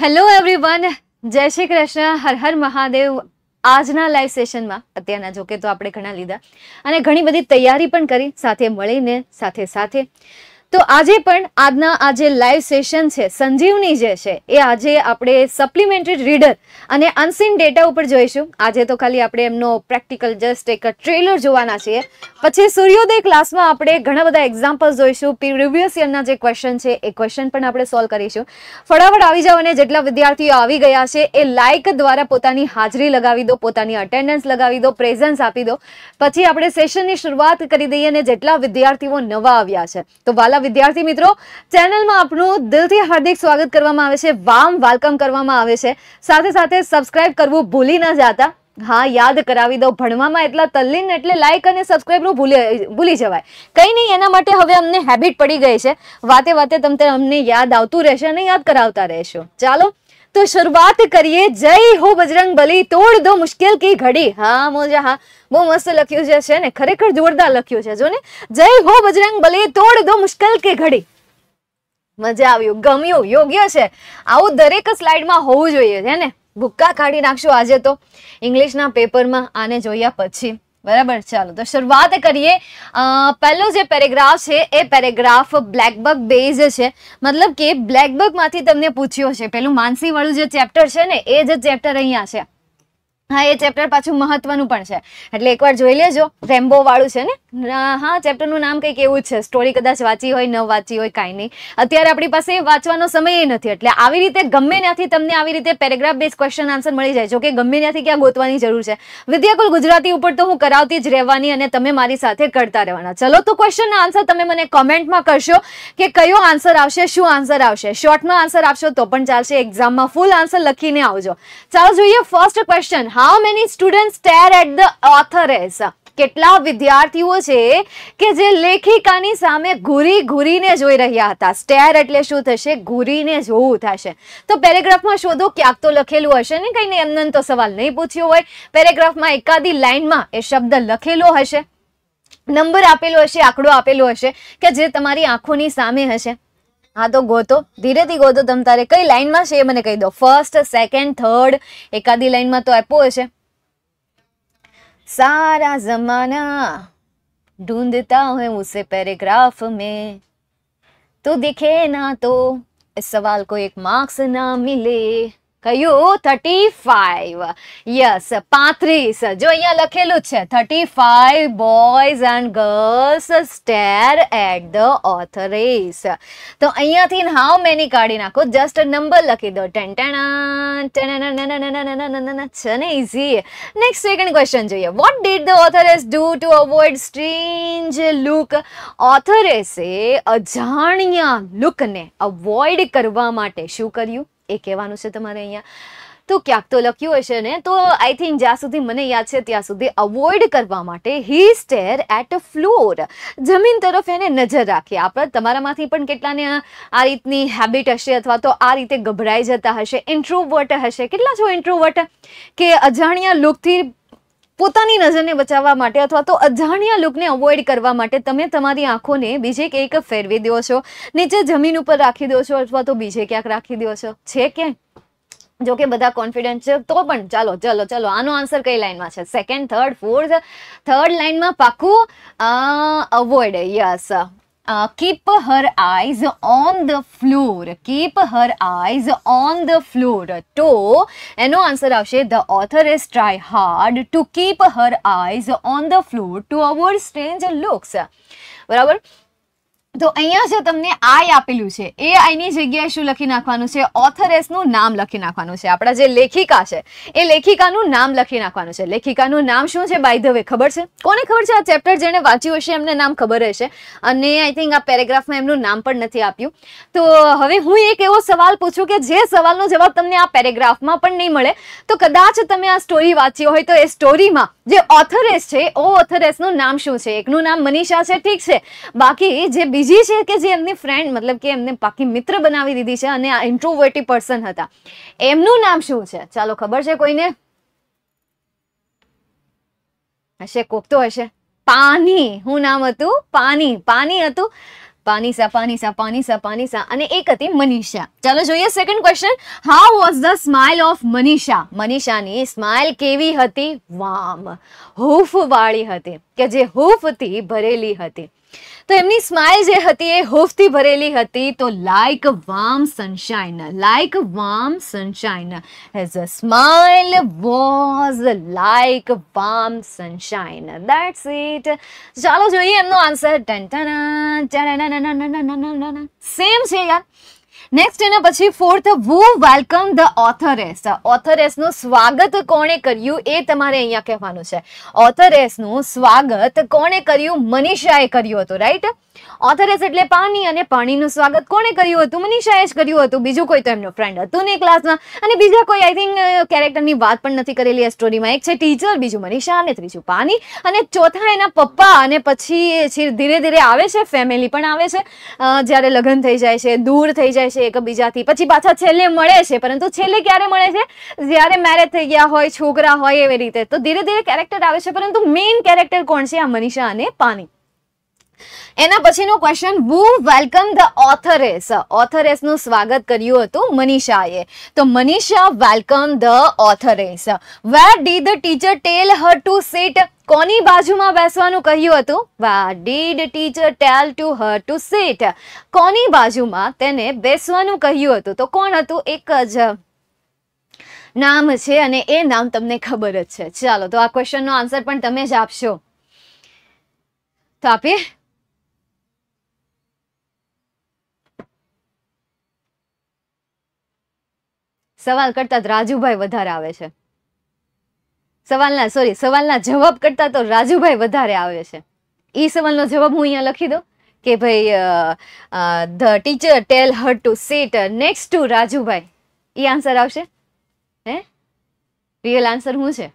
Hello everyone જય શ્રી કૃષ્ણ હર હર મહાદેવ આજના live સેશનમાં અત્યારના જોકે તો આપણે ઘણા લીધા અને ઘણી બધી તૈયારી પણ કરી સાથે મળીને સાથે સાથે તો આજે પણ આજના આ જે લાઈવ સેશન છે સંજીવની જે છે એ આજે આપણે સપ્લિમેન્ટરી રીડર અને અનસીન ડેટા ઉપર જોઈશું આજે તો ખાલી આપણે એમનો પ્રેક્ટિકલ જસ્ટ એક ટ્રેલર જોવાના છીએ પછી સૂર્યોદય ક્લાસમાં આપણે ઘણા બધા એક્ઝામ્પલ્સ જોઈશું પ્રીવિયસ યરના જે ક્વેશ્ચન છે એ ક્વેશ્ચન પણ આપણે સોલ્વ કરીશું ફટાફટ આવી જાઓ અને જેટલા વિદ્યાર્થીઓ આવી ગયા છે એ લાઇક દ્વારા પોતાની હાજરી લગાવી દો પોતાની અટેન્ડન્સ લગાવી દો પ્રેઝન્સ આપી દો પછી આપણે સેશનની શરૂઆત કરી દઈએ અને જેટલા વિદ્યાર્થીઓ નવા આવ્યા છે તો વાલા વાલા વિદ્યાર્થી મિત્રો ચેનલમાં આપનું દિલથી હાર્દિક સ્વાગત કરવામાં આવે છે વામ વેલકમ કરવામાં આવે છે સાથે સાથે સબસ્ક્રાઇબ કરવું ભૂલી ન જતા હા યાદ કરાવી દો ભણવામાં એટલા તલ્લીન એટલે લાઇક અને સબસ્ક્રાઇબનું ભૂલી ભૂલી જવાય કંઈ નહીં એના માટે હવે અમને હેબિટ પડી ગઈ છે વાતે વાતે તમને અમને યાદ આવતું રહેશે અને યાદ કરાવતા રહેશો ચાલો तो शुरुआत કરીએ જય હો બજરંગ બલી તોડ દો મુશ્કેલ કી ઘડી હા મોજા હા બહુ મસ્ત લખ્યું છે છે ને ખરેખર જોરદાર લખ્યું છે જો ને જય હો બજરંગ બલી તોડ દો મુશ્કેલ કી ઘડી મજા આવ્યું ગમ્યું યોગ્ય છે આવું દરેક સ્લાઇડમાં હોવું જોઈએ હે ને ભૂક્કા કાઢી નાખશું આજે તો ઇંગ્લિશના પેપરમાં આને જોયા પછી બરાબર ચાલો તો શરૂઆત કરીએ પહેલો જે પેરેગ્રાફ છે એ પેરેગ્રાફ બ્લેકબર્ગ બેઝ છે મતલબ કે બ્લેકબર્ગમાંથી તમને પૂછ્યો છે પેલું માનસીવાળું જે ચેપ્ટર છે ને એ જ ચેપ્ટર અહીંયા છે હા એ ચેપ્ટર પાછું મહત્વનું પણ છે એટલે એકવાર જોઈ લેજો રેમ્બો વાળું છે ને હા ચેપ્ટરનું નામ કંઈક એવું જ છે સ્ટોરી કદાચ વાંચી હોય ન વાંચી હોય કાંઈ નહીં અત્યારે આપણી પાસે વાંચવાનો સમય નથી એટલે આવી રીતે ગમે ત્યાંથી તમને આવી રીતે પેરેગ્રાફ બેઝ ક્વેશ્ચન આન્સર મળી જાય જો કે ગમે ત્યાંથી ક્યાં ગોતવાની જરૂર છે વિદ્યાકુલ ગુજરાતી ઉપર તો હું કરાવતી જ રહેવાની અને તમે મારી સાથે કરતા રહેવાના ચલો તો ક્વેશ્ચનના આન્સર તમે મને કોમેન્ટમાં કરશો કે કયો આન્સર આવશે શું આન્સર આવશે શોર્ટમાં આન્સર આપશો તો પણ ચાલશે એક્ઝામમાં ફૂલ આન્સર લખીને આવજો ચાલો જોઈએ first question how many students stare at the authoress કેટલા વિદ્યાર્થીઓ છે કે જે લેખિકાની સામે ઘૂરી ઘૂરીને જોઈ રહ્યા હતા સ્ટેર એટલે શું થશે ઘૂરીને જોવું થશે તો પેરેગ્રાફમાં શોધો ક્યાંક તો લખેલું હશે ને કંઈ નહીં એમને તો સવાલ નહીં પૂછ્યો હોય પેરેગ્રાફમાં એકાદી લાઇનમાં એ શબ્દ લખેલો હશે નંબર આપેલો હશે આંકડો આપેલો હશે કે જે તમારી આંખોની સામે હશે હા તો ગોતો ધીરેથી ગોતો તમ તારે કઈ લાઈનમાં છે એ મને કહી દો ફર્સ્ટ સેકન્ડ થર્ડ એકાદી લાઈનમાં તો આપ્યો હશે સારા જમાના ઢૂંઢતા હું ઉસે પેરેગ્રાફ મેં તું દેખે ના તો સવાલ કોઈ એક માર્ક્સ ના મિલે થયું થર્ટી ફાઈવ યસ પાંત્રીસ જો અહીંયા લખેલું છે thirty five boys and girls stare at the authoress તો અહીંયાથી હાઉ મેની કાઢી નાખો જસ્ટ નંબર લખી દો ટેન છે ને ઇઝી નેક્સ્ટ સેકન્ડ ક્વેશ્ચન જોઈએ what did the authoress do to avoid strange look ઓથરેસે અજાણ્યા લુકને અવોઇડ કરવા માટે શું કર્યું એ કહેવાનું છે તમારે અહીંયા તો ક્યાંક તો લખ્યું હશે ને તો આઈ થિંક જ્યાં સુધી મને યાદ છે ત્યાં સુધી અવોઇડ કરવા માટે he stare at a floor જમીન તરફ એને નજર રાખીએ આપણે તમારામાંથી પણ કેટલાને આ રીતની હેબિટ હશે અથવા તો આ રીતે ગભરાઈ જતા હશે ઇન્ટ્રોવર્ટ હશે કેટલા છો ઇન્ટ્રોવર્ટ કે અજાણ્યા લુકથી પોતાની નજરને બચાવવા માટે અથવા તો અજાણ્યા લુકને અવોઇડ કરવા માટે તમે તમારી આંખોને બીજે ક્યાંક ફેરવી દો છો નીચે જમીન ઉપર રાખી દો છો અથવા તો બીજે ક્યાંક રાખી દો છો છે કે જો કે બધા કોન્ફિડન્ટ છે તો પણ ચાલો ચાલો ચાલો આનો આન્સર કઈ લાઈનમાં છે સેકન્ડ થર્ડ ફોર્થ થર્ડ લાઈનમાં પાકું avoid yes Uh, keep her eyes on the floor. Keep her eyes on the floor. To, and no answer, Avshay. The author is try hard to keep her eyes on the floor to avoid strange looks. Whatever. તો અહીંયા જે તમને આઈ આપેલું છે એ આઈની જગ્યાએ શું લખી નાખવાનું છે ઓથરેસનું નામ લખી નાખવાનું છે આપણા જે લેખિકા છે એ લેખિકાનું નામ લખી નાખવાનું છે લેખિકાનું નામ શું છે બાય ધ વે ખબર છે કોને ખબર છે આ ચેપ્ટર જેણે વાંચ્યું હશે એમને નામ ખબર હશે અને આઈ થિંક આ પેરેગ્રાફમાં એમનું નામ પણ નથી આપ્યું તો હવે હું એક એવો સવાલ પૂછું કે જે સવાલનો જવાબ તમને આ પેરેગ્રાફમાં પણ નહીં મળે તો કદાચ તમે આ સ્ટોરી વાંચ્યો હોય તો એ સ્ટોરીમાં જે ઓથરેસ છે ઓ ઓથરેસનું નામ શું છે એકનું નામ મનીષા છે ઠીક છે બાકી જે બીજી છે કે જે એમની ફ્રેન્ડ મતલબ કે એમને પાકી મિત્ર બનાવી દીધી છે અને આ ઇન્ટ્રોવર્ટી પર્સન હતા એમનું નામ શું છે ચાલો ખબર છે કોઈને હશે કોક તો હશે પાની હું નામ હતું પાની પાની હતું પાનીસા પાનીસા પાનીસા પાનીસા અને એક હતી મનીષા ચાલો જોઈએ second question how was the smile of Manisha મનીષાની સ્માઇલ કેવી હતી વામ હૂફ વાળી હતી કે જે હૂફથી ભરેલી હતી તો એમની સ્માઇલ જે હતી એ હોફથી ભરેલી હતી તો like warm sunshine like warm sunshine has a smile was like warm sunshine that's it ચાલો જોઈએ એમનો આન્સર સેમ છે યાર નેક્સ્ટ એના પછી fourth who welcome the authoress ઓથરેસનું સ્વાગત કોણે કર્યું એ તમારે અહીંયા કહેવાનું છે ઓથરેસનું સ્વાગત કોણે કર્યું મનીષાએ કર્યું હતું રાઈટ ઓથરેસ એટલે પાણી અને પાણીનું સ્વાગત કોણે કર્યું હતું મનીષાએ જ કર્યું હતું બીજું કોઈ તો એમનો ફ્રેન્ડ હતું નહીં ક્લાસમાં અને બીજા કોઈ આઈ થિંક કેરેક્ટરની વાત પણ નથી કરેલી આ સ્ટોરીમાં એક છે ટીચર બીજું મનીષા અને ત્રીજું પાણી અને ચોથા એના પપ્પા અને પછી ધીરે ધીરે આવે છે ફેમિલી પણ આવે છે જ્યારે લગ્ન થઈ જાય છે દૂર થઈ જાય છે છે એકબીજાથી પછી પાછા છેલ્લે મળે છે પરંતુ છેલ્લે ક્યારે મળે છે જ્યારે મેરેજ થઈ ગયા હોય છોકરા હોય એવી રીતે તો ધીરે ધીરે કેરેક્ટર આવે છે પરંતુ મેઇન કેરેક્ટર કોણ છે આ મનીષા અને પાની એના પછીનું question who welcome the authoress ઓથરેસનું સ્વાગત કર્યું હતું મનીષાએ તો Manisha welcome the authoress where did the teacher tell her to sit કોની બાજુમાં બેસવાનું કહ્યું હતું where did teacher tell to her to sit કોની બાજુમાં તેને બેસવાનું કહ્યું હતું તો કોણ હતું એક જ નામ છે અને એ નામ તમને ખબર જ છે ચાલો તો આ ક્વેશ્ચનનો આન્સર પણ તમે જ આપશો તો આપીએ સવાલ કરતા રાજુભાઈ વધારે આવે છે સવાલના સોરી સવાલના જવાબ કરતા તો રાજુભાઈ વધારે આવે છે એ સવાલનો જવાબ હું અહીંયા લખી દઉં કે ભાઈ the teacher tell her to sit next to રાજુભાઈ એ આન્સર આવશે હે રિયલ આન્સર શું છે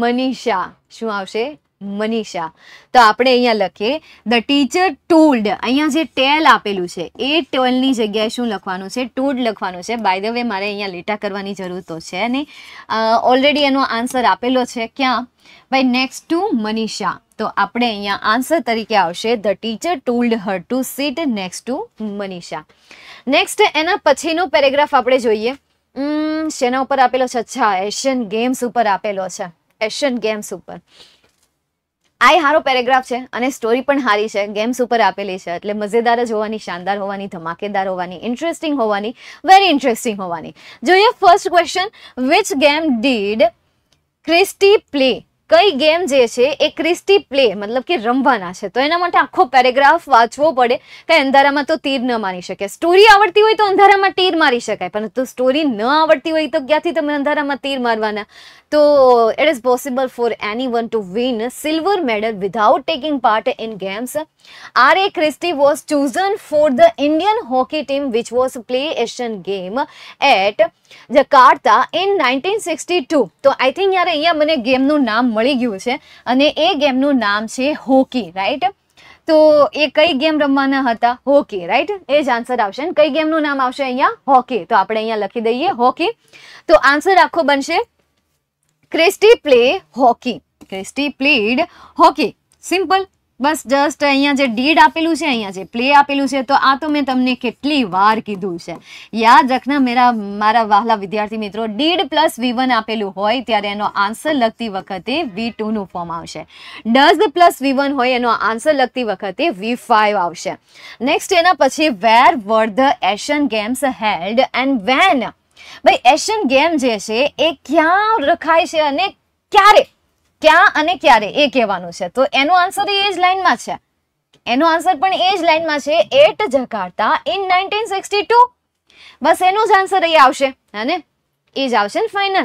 મનીષા શું આવશે મનીષા તો આપણે અહીંયા લખીએ ધ ટીચર ટોલ્ડ અહીંયા જે ટેલ આપેલું છે એ ટેલની જગ્યાએ શું લખવાનું છે ટોલ્ડ લખવાનું છે બાય ધ વે મારે અહીંયા લેટા કરવાની જરૂર તો છે નહીં ઓલરેડી એનો આન્સર આપેલો છે ક્યાં બાય નેક્સ્ટ ટુ મનીષા તો આપણે અહીંયા આન્સર તરીકે આવશે the teacher told her to sit next to Manisha next એના પછીનો પેરેગ્રાફ આપણે જોઈએ શેના ઉપર આપેલો છે અચ્છા એશિયન ગેમ્સ ઉપર આપેલો છે એશિયન ગેમ્સ ઉપર આ હારો પેરેગ્રાફ છે અને સ્ટોરી પણ હારી છે ગેમ્સ ઉપર આપેલી છે એટલે મજેદાર જ હોવાની શાનદાર હોવાની ધમાકેદાર હોવાની ઇન્ટરેસ્ટિંગ હોવાની વેરી ઇન્ટરેસ્ટિંગ હોવાની જોઈએ first question which game did Christy play કઈ ગેમ જે છે એ ક્રિસ્ટી પ્લે મતલબ કે રમવાના છે તો એના માટે આખો પેરેગ્રાફ વાંચવો પડે કે અંધારામાં તો તીર ન મારી શકે સ્ટોરી આવડતી હોય તો અંધારામાં તીર મારી શકાય પરંતુ સ્ટોરી ન આવડતી હોય તો ક્યાંથી તમે અંધારામાં તીર મારવાના તો it is possible for any one to win silver medal without taking part in games are a Christy was chosen for the Indian hockey team which was play Asian game at Jakarta in nineteen sixty two તો I think યાર અહીંયા મને ગેમનું નામ મળી ગયું છે અને એ ગેમનું નામ છે હોકી રાઈટ તો એ કઈ ગેમ રમવાના હતા હોકી રાઈટ એ જ આન્સર આવશે કઈ ગેમનું નામ આવશે અહીંયા હોકી તો આપણે અહીંયા લખી દઈએ હોકી તો આન્સર આખો બનશે Christy play hockey Christy played hockey simple બસ જસ્ટ અહીંયા જે ડીડ આપેલું છે અહીંયા જે પ્લે આપેલું છે તો આ તો મેં તમને કેટલી વાર કીધું છે યાદ રાખના મેરા મારા વહાલા વિદ્યાર્થી મિત્રો ડીડ પ્લસ વી આપેલું હોય ત્યારે એનો આન્સર લખતી વખતે વી ટુનું ફોર્મ આવશે ડઝ પ્લસ વી હોય એનો આન્સર લખતી વખતે વી ફાઇવ આવશે નેક્સ્ટ એના પછી where were the Asian games held and when ભાઈ એશિયન ગેમ જે છે એ ક્યાં રખાય છે અને ક્યારે ક્યાં અને ક્યારે એ કહેવાનું છે તો એનો આન્સર એ જ લાઈનમાં છે એનો આન્સર પણ એ જ લાઈનમાં છે at Jakarta in nineteen sixty two બસ એનો જ આન્સર એ આવશે હે એ જ આવશે ને ફાઇનલ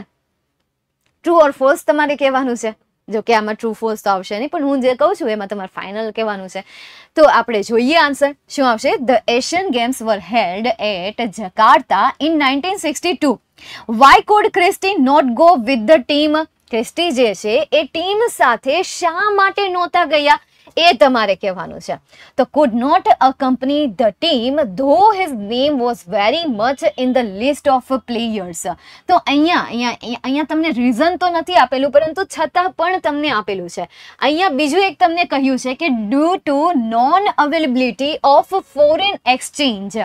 ટ્રુ ઓર ફોર્સ તમારે કહેવાનું છે જો કે આમાં ટ્રુ ફોર્સ તો આવશે નહીં પણ હું જે કહું છું એમાં તમારે ફાઇનલ કહેવાનું છે તો આપણે જોઈએ આન્સર શું આવશે the Asian games were held at Jakarta in nineteen sixty two why could Christy not go with the team Christy જે છે એ ટીમ સાથે શા માટે નહોતા ગયા એ તમારે કહેવાનું છે તો could not a accompany the team though his name was very much in the list of players તો અહીંયા અહીંયા અહીંયા તમને રીઝન તો નથી આપેલું પરંતુ છતાં પણ તમને આપેલું છે અહીંયા બીજું એક તમને કહ્યું છે કે due to non availability of foreign exchange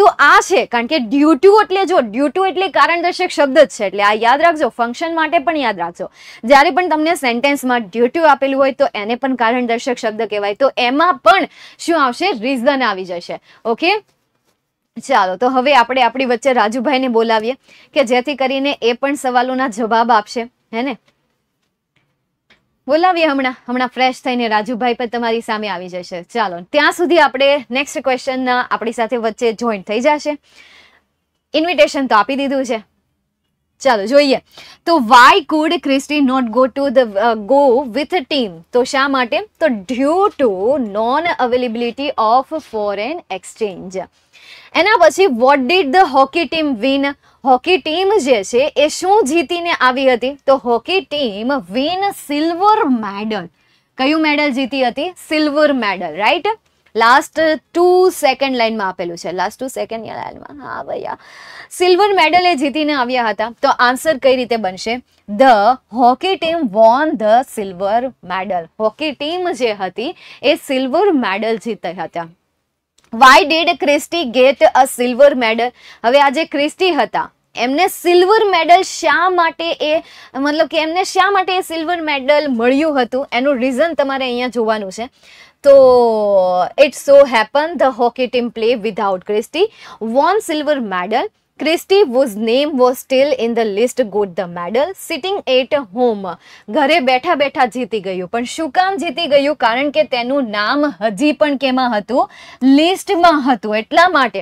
તો આ છે કારણ કે ડ્યુટુ એટલે જો ડ્યુટુ એટલે કારણદર્શક શબ્દ જ છે એટલે આ યાદ રાખજો ફંક્શન માટે પણ યાદ રાખજો જ્યારે પણ તમને સેન્ટેન્સમાં ડ્યુ આપેલું હોય તો એને પણ કારણદર્શક શબ્દ કહેવાય તો એમાં પણ શું આવશે રીઝન આવી જશે ઓકે ચાલો તો હવે આપણે આપણી વચ્ચે રાજુભાઈને બોલાવીએ કે જેથી કરીને એ પણ સવાલોના જવાબ આપશે હે ને બોલાવીએ હમણાં હમણાં ફ્રેશ થઈને રાજુભાઈ પણ તમારી સામે આવી જશે ચાલો ત્યાં સુધી આપણે નેક્સ્ટ ક્વેશ્ચન આપણી સાથે વચ્ચે જોઈન્ટ થઈ જશે ઇન્વિટેશન તો આપી દીધું છે ચાલો જોઈએ તો why could Christy not go to the go with team તો શા માટે તો due to non availability of foreign exchange એના પછી what did the hockey team win hockey team જે છે એ શું જીતીને આવી હતી તો hockey team win silver medal કયું મેડલ જીતી હતી silver medal right last to second લાઇનમાં આપેલું છે લાસ્ટ ટુ સેકન્ડ લાઇનમાં હા ભૈયા સિલ્વર મેડલ એ જીતીને આવ્યા હતા તો આન્સર કઈ રીતે બનશે the hockey team won the silver medal hockey team જે હતી એ સિલ્વર મેડલ જીતી હતા why did Christy get a silver medal હવે આજે ક્રિસ્ટી હતા એમને સિલ્વર મેડલ શા માટે એ મતલબ કે એમને શા માટે એ સિલ્વર મેડલ મળ્યું હતું એનું રીઝન તમારે અહીંયા જોવાનું છે તો it so happen the hockey team play without Christy won silver medal Christy was name was still in the list got the medal sitting at home ઘરે બેઠા બેઠા જીતી ગયું પણ શું કામ જીતી ગયું કારણ કે તેનું નામ હજી પણ કેમાં હતું લિસ્ટમાં હતું એટલા માટે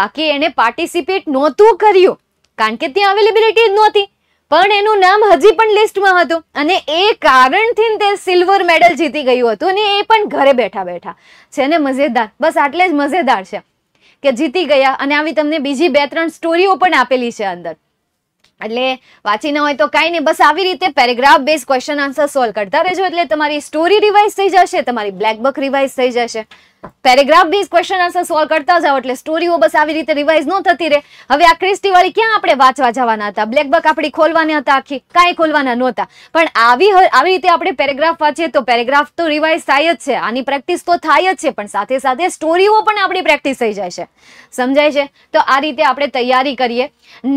બાકી એણે પાર્ટિસિપેટ નહોતું કર્યું કારણ કે ત્યાં અવેલેબિલિટી જ નહોતી પણ એનું નામ હજી પણ લિસ્ટમાં હતું અને એ કારણથી તે સિલ્વર મેડલ જીતી ગયું હતું અને એ પણ ઘરે બેઠા બેઠા છે ને મજેદાર બસ આટલે જ મજેદાર છે કે જીતી ગયા અને આવી તમને બીજી બે ત્રણ સ્ટોરીઓ પણ આપેલી છે અંદર એટલે વાંચી ન હોય તો કાંઈ નહીં બસ આવી રીતે paragraph base question answer solve કરતા રહેજો એટલે તમારી સ્ટોરી રિવાઇઝ થઈ જશે તમારી બ્લેક બ્લેકબુક રિવાઇઝ થઈ જશે paragraph base question answer solve કરતા જાઓ એટલે સ્ટોરીઓ બસ આવી રીતે રિવાઇઝ ન થતી રહે હવે આ ક્રિસ્ટીવાળી ક્યાં આપણે વાંચવા જવાના હતા બ્લેકબક આપણી ખોલવાની હતા આખી કાંઈ ખોલવાના નહોતા પણ આવી આવી રીતે આપણે પેરેગ્રાફ વાંચીએ તો પેરેગ્રાફ તો રિવાઇઝ થાય જ છે આની પ્રેક્ટિસ તો થાય જ છે પણ સાથે સાથે સ્ટોરીઓ પણ આપણી પ્રેક્ટિસ થઈ જાય છે સમજાય છે તો આ રીતે આપણે તૈયારી કરીએ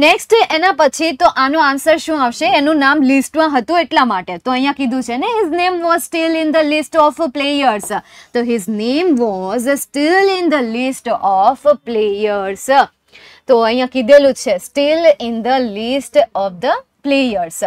નેક્સ્ટ એના પછી તો આનો આન્સર શું આવશે એનું નામ લિસ્ટમાં હતું એટલા માટે તો અહીંયા કીધું છે ને his name was still in the list of players તો his name was was still in the list of players તો અહીંયા કીધેલું છે still in the list of the players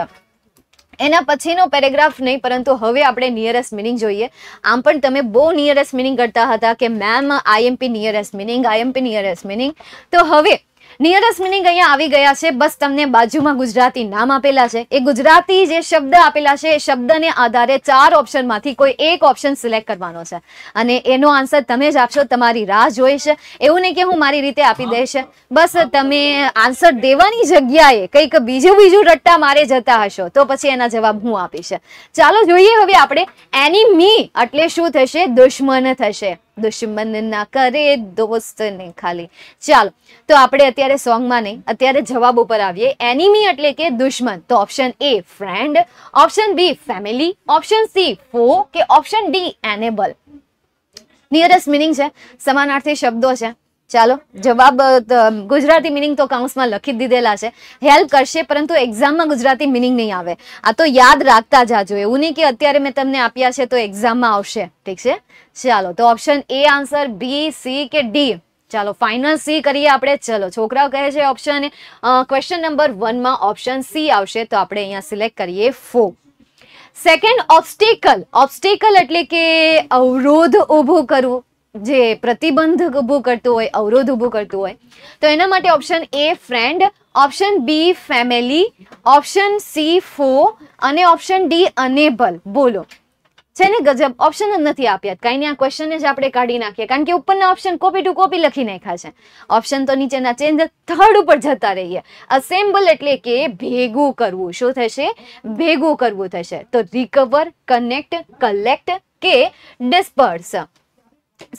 એના પછીનો પેરેગ્રાફ નહીં પરંતુ હવે આપણે નિયરેસ્ટ મિનિંગ જોઈએ આમ પણ તમે બહુ નિયરેસ્ટ મિનિંગ કરતા હતા કે ma'am IMP nearest meaning IMP nearest meaning તો હવે નિયરેસ્ટ મિનિંગ અહીંયા આવી ગયા છે બસ તમને બાજુમાં ગુજરાતી નામ આપેલા છે એ ગુજરાતી જે શબ્દ આપેલા છે એ શબ્દને આધારે ચાર ઓપ્શનમાંથી કોઈ એક ઓપ્શન સિલેક્ટ કરવાનો છે અને એનો આન્સર તમે જ આપશો તમારી રાહ જોઈ છે એવું નહીં કે હું મારી રીતે આપી દઈશ બસ તમે આન્સર દેવાની જગ્યાએ કંઈક બીજું બીજું રટ્ટા મારે જતા હશો તો પછી એના જવાબ હું આપીશ ચાલો જોઈએ હવે આપણે એની મી એટલે શું થશે દુશ્મન થશે દુશ્મન કરે દોસ્ત ખાલી ચાલો તો આપણે અત્યારે સોંગમાં નહીં અત્યારે જવાબ ઉપર આવીએ એનિમી એટલે કે દુશ્મન તો option A friend option B family option C foe કે option D enable nearest meaning છે સમાનાર્થી શબ્દો છે ચાલો જવાબ ગુજરાતી મિનિંગ તો કાઉન્સમાં લખી દીધેલા છે હેલ્પ કરશે પરંતુ એક્ઝામમાં ગુજરાતી મિનિંગ નહીં આવે આ તો યાદ રાખતા જાજો એવું નહીં કે અત્યારે મેં તમને આપ્યા છે તો એક્ઝામમાં આવશે ઠીક છે ચાલો તો option A answer B C કે ડી ચાલો ફાઇનલ સી કરીએ આપણે ચલો છોકરાઓ કહે છે ઓપ્શન ક્વેશ્ચન નંબર વનમાં ઓપ્શન સી આવશે તો આપણે અહીંયા સિલેક્ટ કરીએ ફો સેકન્ડ ઓબ્સ્ટેકલ ઓબ્સ્ટેકલ એટલે કે અવરોધ ઊભો કરવું જે પ્રતિબંધ ઊભું કરતું હોય અવરોધ ઊભું કરતું હોય તો એના માટે option A friend option B family option C foe અને ઓપ્શન ડી અનેબલ બોલો છે ને ગજબ ઓપ્શન જ નથી આપ્યા કાંઈ આ ક્વેશ્ચન જ આપણે કાઢી નાખીએ કારણ કે ઉપરના ઓપ્શન કોપી ટુ કોપી લખી નાખ્યા છે ઓપ્શન તો નીચેના ચેન્જ થર્ડ ઉપર જતા રહીએ અસેમ્બલ એટલે કે ભેગું કરવું શું થશે ભેગું કરવું થશે તો રિકવર કનેક્ટ કલેક્ટ કે ડિસ્પર્સ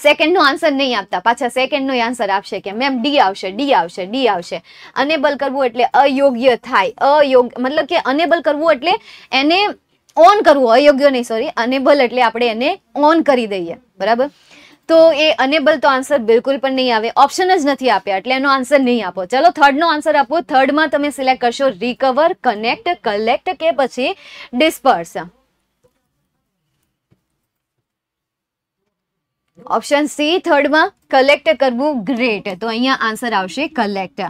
સેકન્ડનો આન્સર નહીં આપતા પાછા સેકન્ડનો આન્સર આપશે કે મેમ ડી આવશે ડી આવશે ડી આવશે અનેબલ કરવું એટલે અયોગ્ય થાય અયોગ્ય મતલબ કે અનેબલ કરવું એટલે એને ઓન કરવું અયોગ્ય નહીં સોરી અનેબલ એટલે આપણે એને ઓન કરી દઈએ બરાબર તો એ અનેબલ તો આન્સર બિલકુલ પણ નહીં આવે ઓપ્શન જ નથી આપ્યા એટલે એનો આન્સર નહીં આપો ચલો થર્ડનો આન્સર આપો થર્ડમાં તમે સિલેક્ટ કરશો રિકવર કનેક્ટ કલેક્ટ કે પછી ડિસ્પર્સ ઓપ્શન સી થર્ડમાં કલેક્ટ કરવું ગ્રેટ તો અહીંયા આન્સર આવશે કલેક્ટ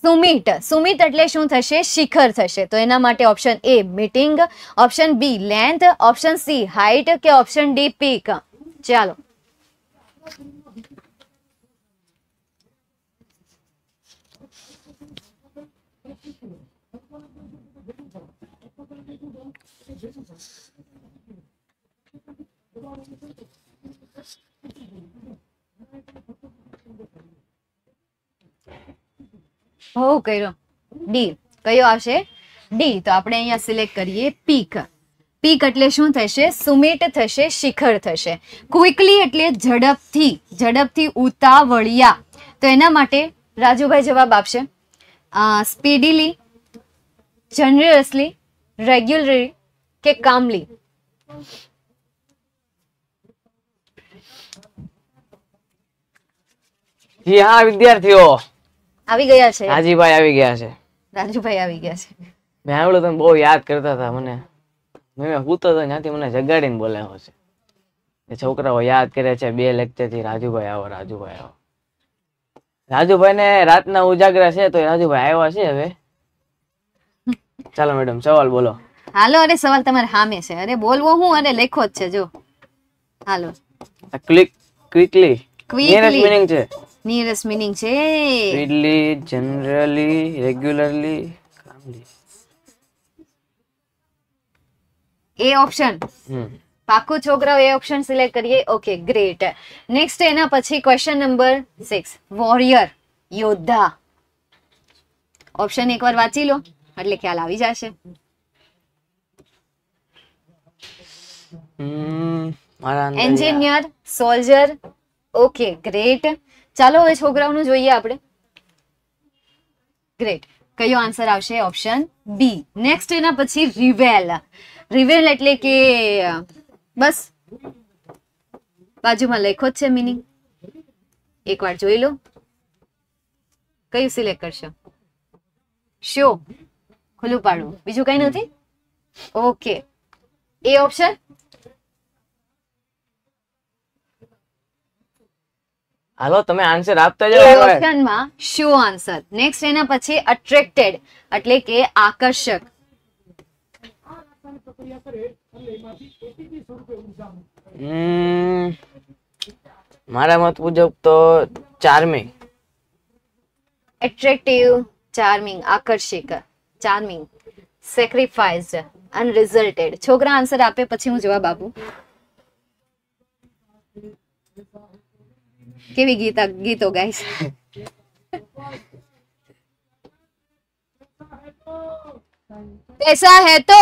સુમિત સુમિત એટલે શું થશે શિખર થશે તો એના માટે option A meeting option B length option C height કે ઓપ્શન ડી પીક ચાલો હો કર્યો ડી કયો આવશે ડી તો આપણે અહીંયા સિલેક્ટ કરીએ પીક પીક એટલે શું થશે સુમેટ થશે શિખર થશે ક્વિકલી એટલે ઝડપથી ઝડપથી ઉતાવળિયા તો એના માટે રાજુભાઈ જવાબ આપશે સ્પીડીલી જનરસલી રેગ્યુલરી કે કામલી જી વિદ્યાર્થીઓ આવી ગયા છે હાજીભાઈ આવી ગયા છે રાજુભાઈ આવી ગયા છે મેં આવડો તમે બહુ યાદ કરતા હતા મને મેં હૂતો હતો ત્યાંથી મને જગાડીને બોલાવ્યો છે એ છોકરાઓ યાદ કરે છે બે લેક્ચરથી રાજુભાઈ આવો રાજુભાઈ આવો રાજુભાઈ ને રાતના ઉજાગરા છે તો રાજુભાઈ આવ્યા છે હવે ચાલો મેડમ સવાલ બોલો હાલો અરે સવાલ તમારે સામે છે અરે બોલવો હું અને લેખો જ છે જો હાલો ક્લિક ક્વિકલી ક્વિકલી મીનિંગ છે નીરસ મીનિંગ છે રીડલી જનરલી રેગ્યુલરલી એ ઓપ્શન પાકું છોકરાઓ એ ઓપ્શન સિલેક્ટ કરીએ ઓકે ગ્રેટ નેક્સ્ટ એના પછી ક્વેશ્ચન નંબર સિક્સ વોરિયર યોદ્ધા ઓપ્શન એકવાર વાંચી લો એટલે ખ્યાલ આવી જશે એન્જિનિયર સોલ્જર ઓકે ગ્રેટ ચાલો હવે છોકરાઓનું જોઈએ આપણે ગ્રેટ કયો આન્સર આવશે ઓપ્શન બી નેક્સ્ટ એના પછી રિવેલ રિવેલ એટલે કે બસ બાજુમાં લખો જ છે મિનિંગ એકવાર જોઈ લો કયું સિલેક્ટ કરશો શો ખુલ્લું પાડવું બીજું કઈ નથી ઓકે એ ઓપ્શન હાલો તમે આન્સર આપતા જાઓ ઓપ્શનમાં શો આન્સર નેક્સ્ટ એના પછી અટ્રેક્ટેડ એટલે કે આકર્ષક મારા મત મુજબ તો ચાર્મિંગ એટ્રેક્ટિવ ચાર્મિંગ આકર્ષક ચાર્મિંગ સેક્રિફાઈસ્ડ અનરિઝલ્ટેડ છોકરા આન્સર આપે પછી હું જવાબ આપું કેવી ગીતા ગીતો ગાઈશ પૈસા હે તો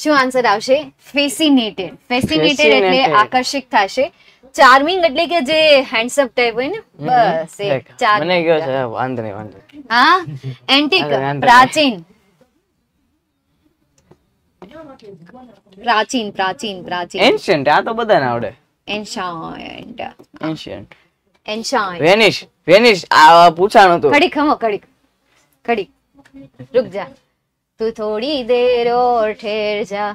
શું આન્સર આવશે ફેસિનેટેડ ફેસિનેટેડ એટલે આકર્ષિત થશે ચાર્મિંગ એટલે કે જે હેન્ડસમ ટાઈપ હોય ને બસ એ ચાર મને ગયો છે વાંધો નહીં વાંધો હા એન્ટિક પ્રાચીન પ્રાચીન પ્રાચીન પ્રાચીન એન્શિયન્ટ આ તો બધાને આવડે ancient ancient ancient vanish vanish આ પૂછાણું હતું કડી ખમો કડી કડી रुक जा तू थोड़ी देर और ठहर जा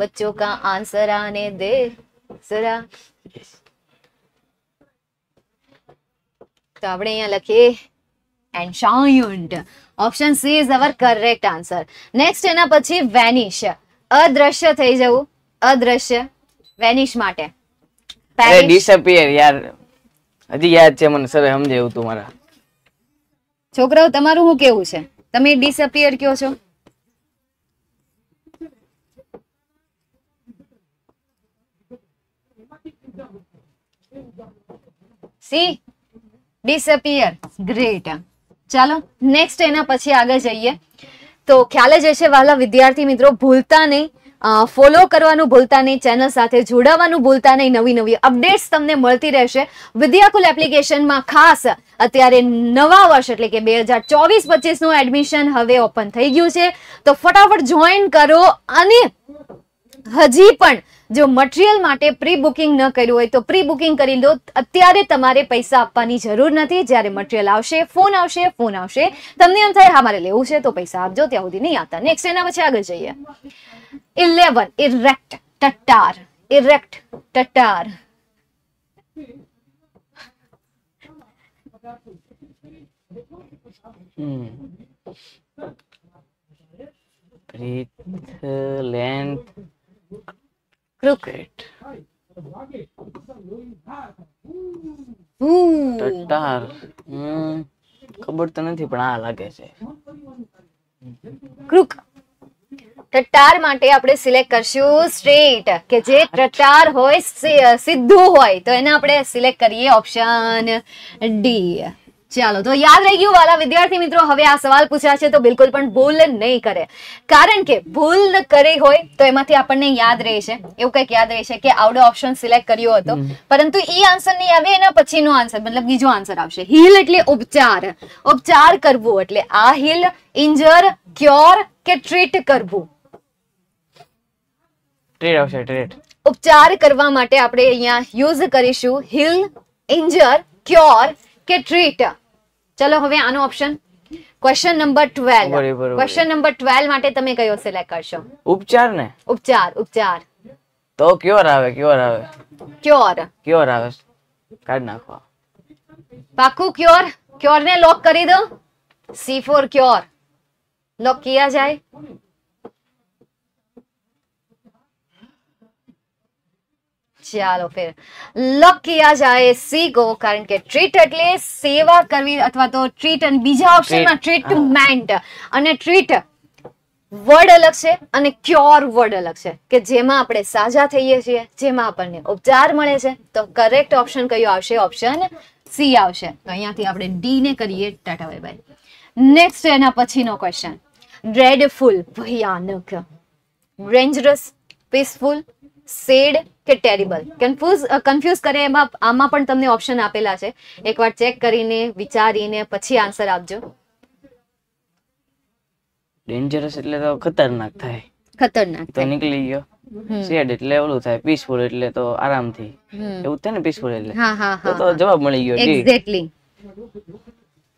बच्चों का आंसर आने दे जरा તો આપણે અહીંયા લખીએ ancient option C is our correct answer next એના પછી વેનિશ અદ્રશ્ય થઈ જવું અદ્રશ્ય વેનિશ માટે અરે ડિસઅપિયર યાર હજી યાદ છે મને સરે સમજાયું તું મારા છોકરાઓ તમારું શું કેવું છે તમે ડિસઅપિયર કયો છો સી ડિસઅપિયર ગ્રેટ ચાલો નેક્સ્ટ એના પછી આગળ જઈએ તો ખ્યાલ જ હશે વહાલા વિદ્યાર્થી મિત્રો ભૂલતા નહીં ફોલો કરવાનું ભૂલતા નહીં ચેનલ સાથે જોડાવાનું ભૂલતા નહીં નવી નવી અપડેટ્સ તમને મળતી રહેશે વિદ્યાકુલ એપ્લિકેશનમાં ખાસ અત્યારે નવા વર્ષ એટલે કે બે હજાર ચોવીસ પચીસનું એડમિશન હવે ઓપન થઈ ગયું છે તો ફટાફટ જોઈન કરો અને હજી પણ જો મટીરિયલ માટે પ્રી બુકિંગ ન કર્યું હોય તો પ્રી બુકિંગ કરી લો અત્યારે તમારે પૈસા આપવાની જરૂર નથી જ્યારે મટીરિયલ આવશે ફોન આવશે ફોન આવશે તમને એમ થાય હા મારે લેવું છે તો પૈસા આપજો ત્યાં સુધી નહીં આવતા નેક્સ્ટ એના પછી આગળ જઈએ ઇલેવન ઇરેક્ટ ટટાર ઇરેક્ટ ટટાર બ્રીથ Look. ટટાર હમ ખબર તો નથી પણ આ લાગે છે ક્રુક ટટાર માટે આપણે સિલેક્ટ કરશું સ્ટ્રેટ કે જે ટટાર હોય સીધું હોય તો એને આપણે સિલેક્ટ કરીએ ઓપ્શન ડી ચાલો તો યાદ રહી ગયું વાલા વિદ્યાર્થી મિત્રો હવે આ સવાલ પૂછાશે તો બિલકુલ પણ ભૂલ નહીં કરે કારણ કે ભૂલ ન કરી હોય તો એમાંથી આપણને યાદ રહે છે એવું કંઈક યાદ રહે છે કે આવડો ઓપ્શન સિલેક્ટ કર્યો હતો પરંતુ એ આન્સર નહીં આવે એના પછીનો આન્સર મતલબ બીજો આન્સર આવશે હિલ એટલે ઉપચાર ઉપચાર કરવો એટલે આ હિલ ઇન્જર ક્યોર કે ટ્રીટ કરવું ટ્રીટ આવશે ટ્રીટ ઉપચાર કરવા માટે આપણે અહીંયા યુઝ કરીશું હિલ ઇન્જર ક્યોર કે ટ્રીટ ચલો હવે આનો option question number 12 question number 12 માટે તમે કયો સિલેક્ટ કરશો ઉપચાર ને ઉપચાર ઉપચાર તો ક્યોર આવે ક્યોર આવે ક્યોર ક્યોર આવે કાઢ નાખો પાકું ક્યોર ક્યોર ને લોક કરી દો C4 ક્યોર લોક કિયા જાય ચાલો ફેર લક કિયા જાય સીગો કારણ કે ટ્રીટ એટલે સેવા કરવી અથવા તો ટ્રીટ અને બીજા ઓપ્શનમાં ટ્રીટમેન્ટ અને ટ્રીટ વર્ડ અલગ છે અને ક્યોર વર્ડ અલગ છે કે જેમાં આપણે સાજા થઈએ છીએ જેમાં આપણને ઉપચાર મળે છે તો કરેક્ટ ઓપ્શન કયો આવશે ઓપ્શન સી આવશે તો અહીંયાથી આપણે ડી ને કરીએ ટાટા બાય બાય નેક્સ્ટ એના પછીનો ક્વેશ્ચન ડ્રેડફુલ ભયાનક ડેન્જરસ પીસફુલ સેડ કે ટેરિબલ કન્ફ્યુઝ કન્ફ્યુઝ કરે એમાં આમાં પણ તમને ઓપ્શન આપેલા છે એકવાર ચેક કરીને વિચારીને પછી આન્સર આપજો ડેન્જરસ એટલે તો ખતરનાક થાય ખતરનાક તો નીકળી ગયો સેડ એટલે ઓલું થાય પીસફુલ એટલે તો આરામથી એવું થાય ને પીસફુલ એટલે તો જવાબ મળી ગયો એક્ઝેક્ટલી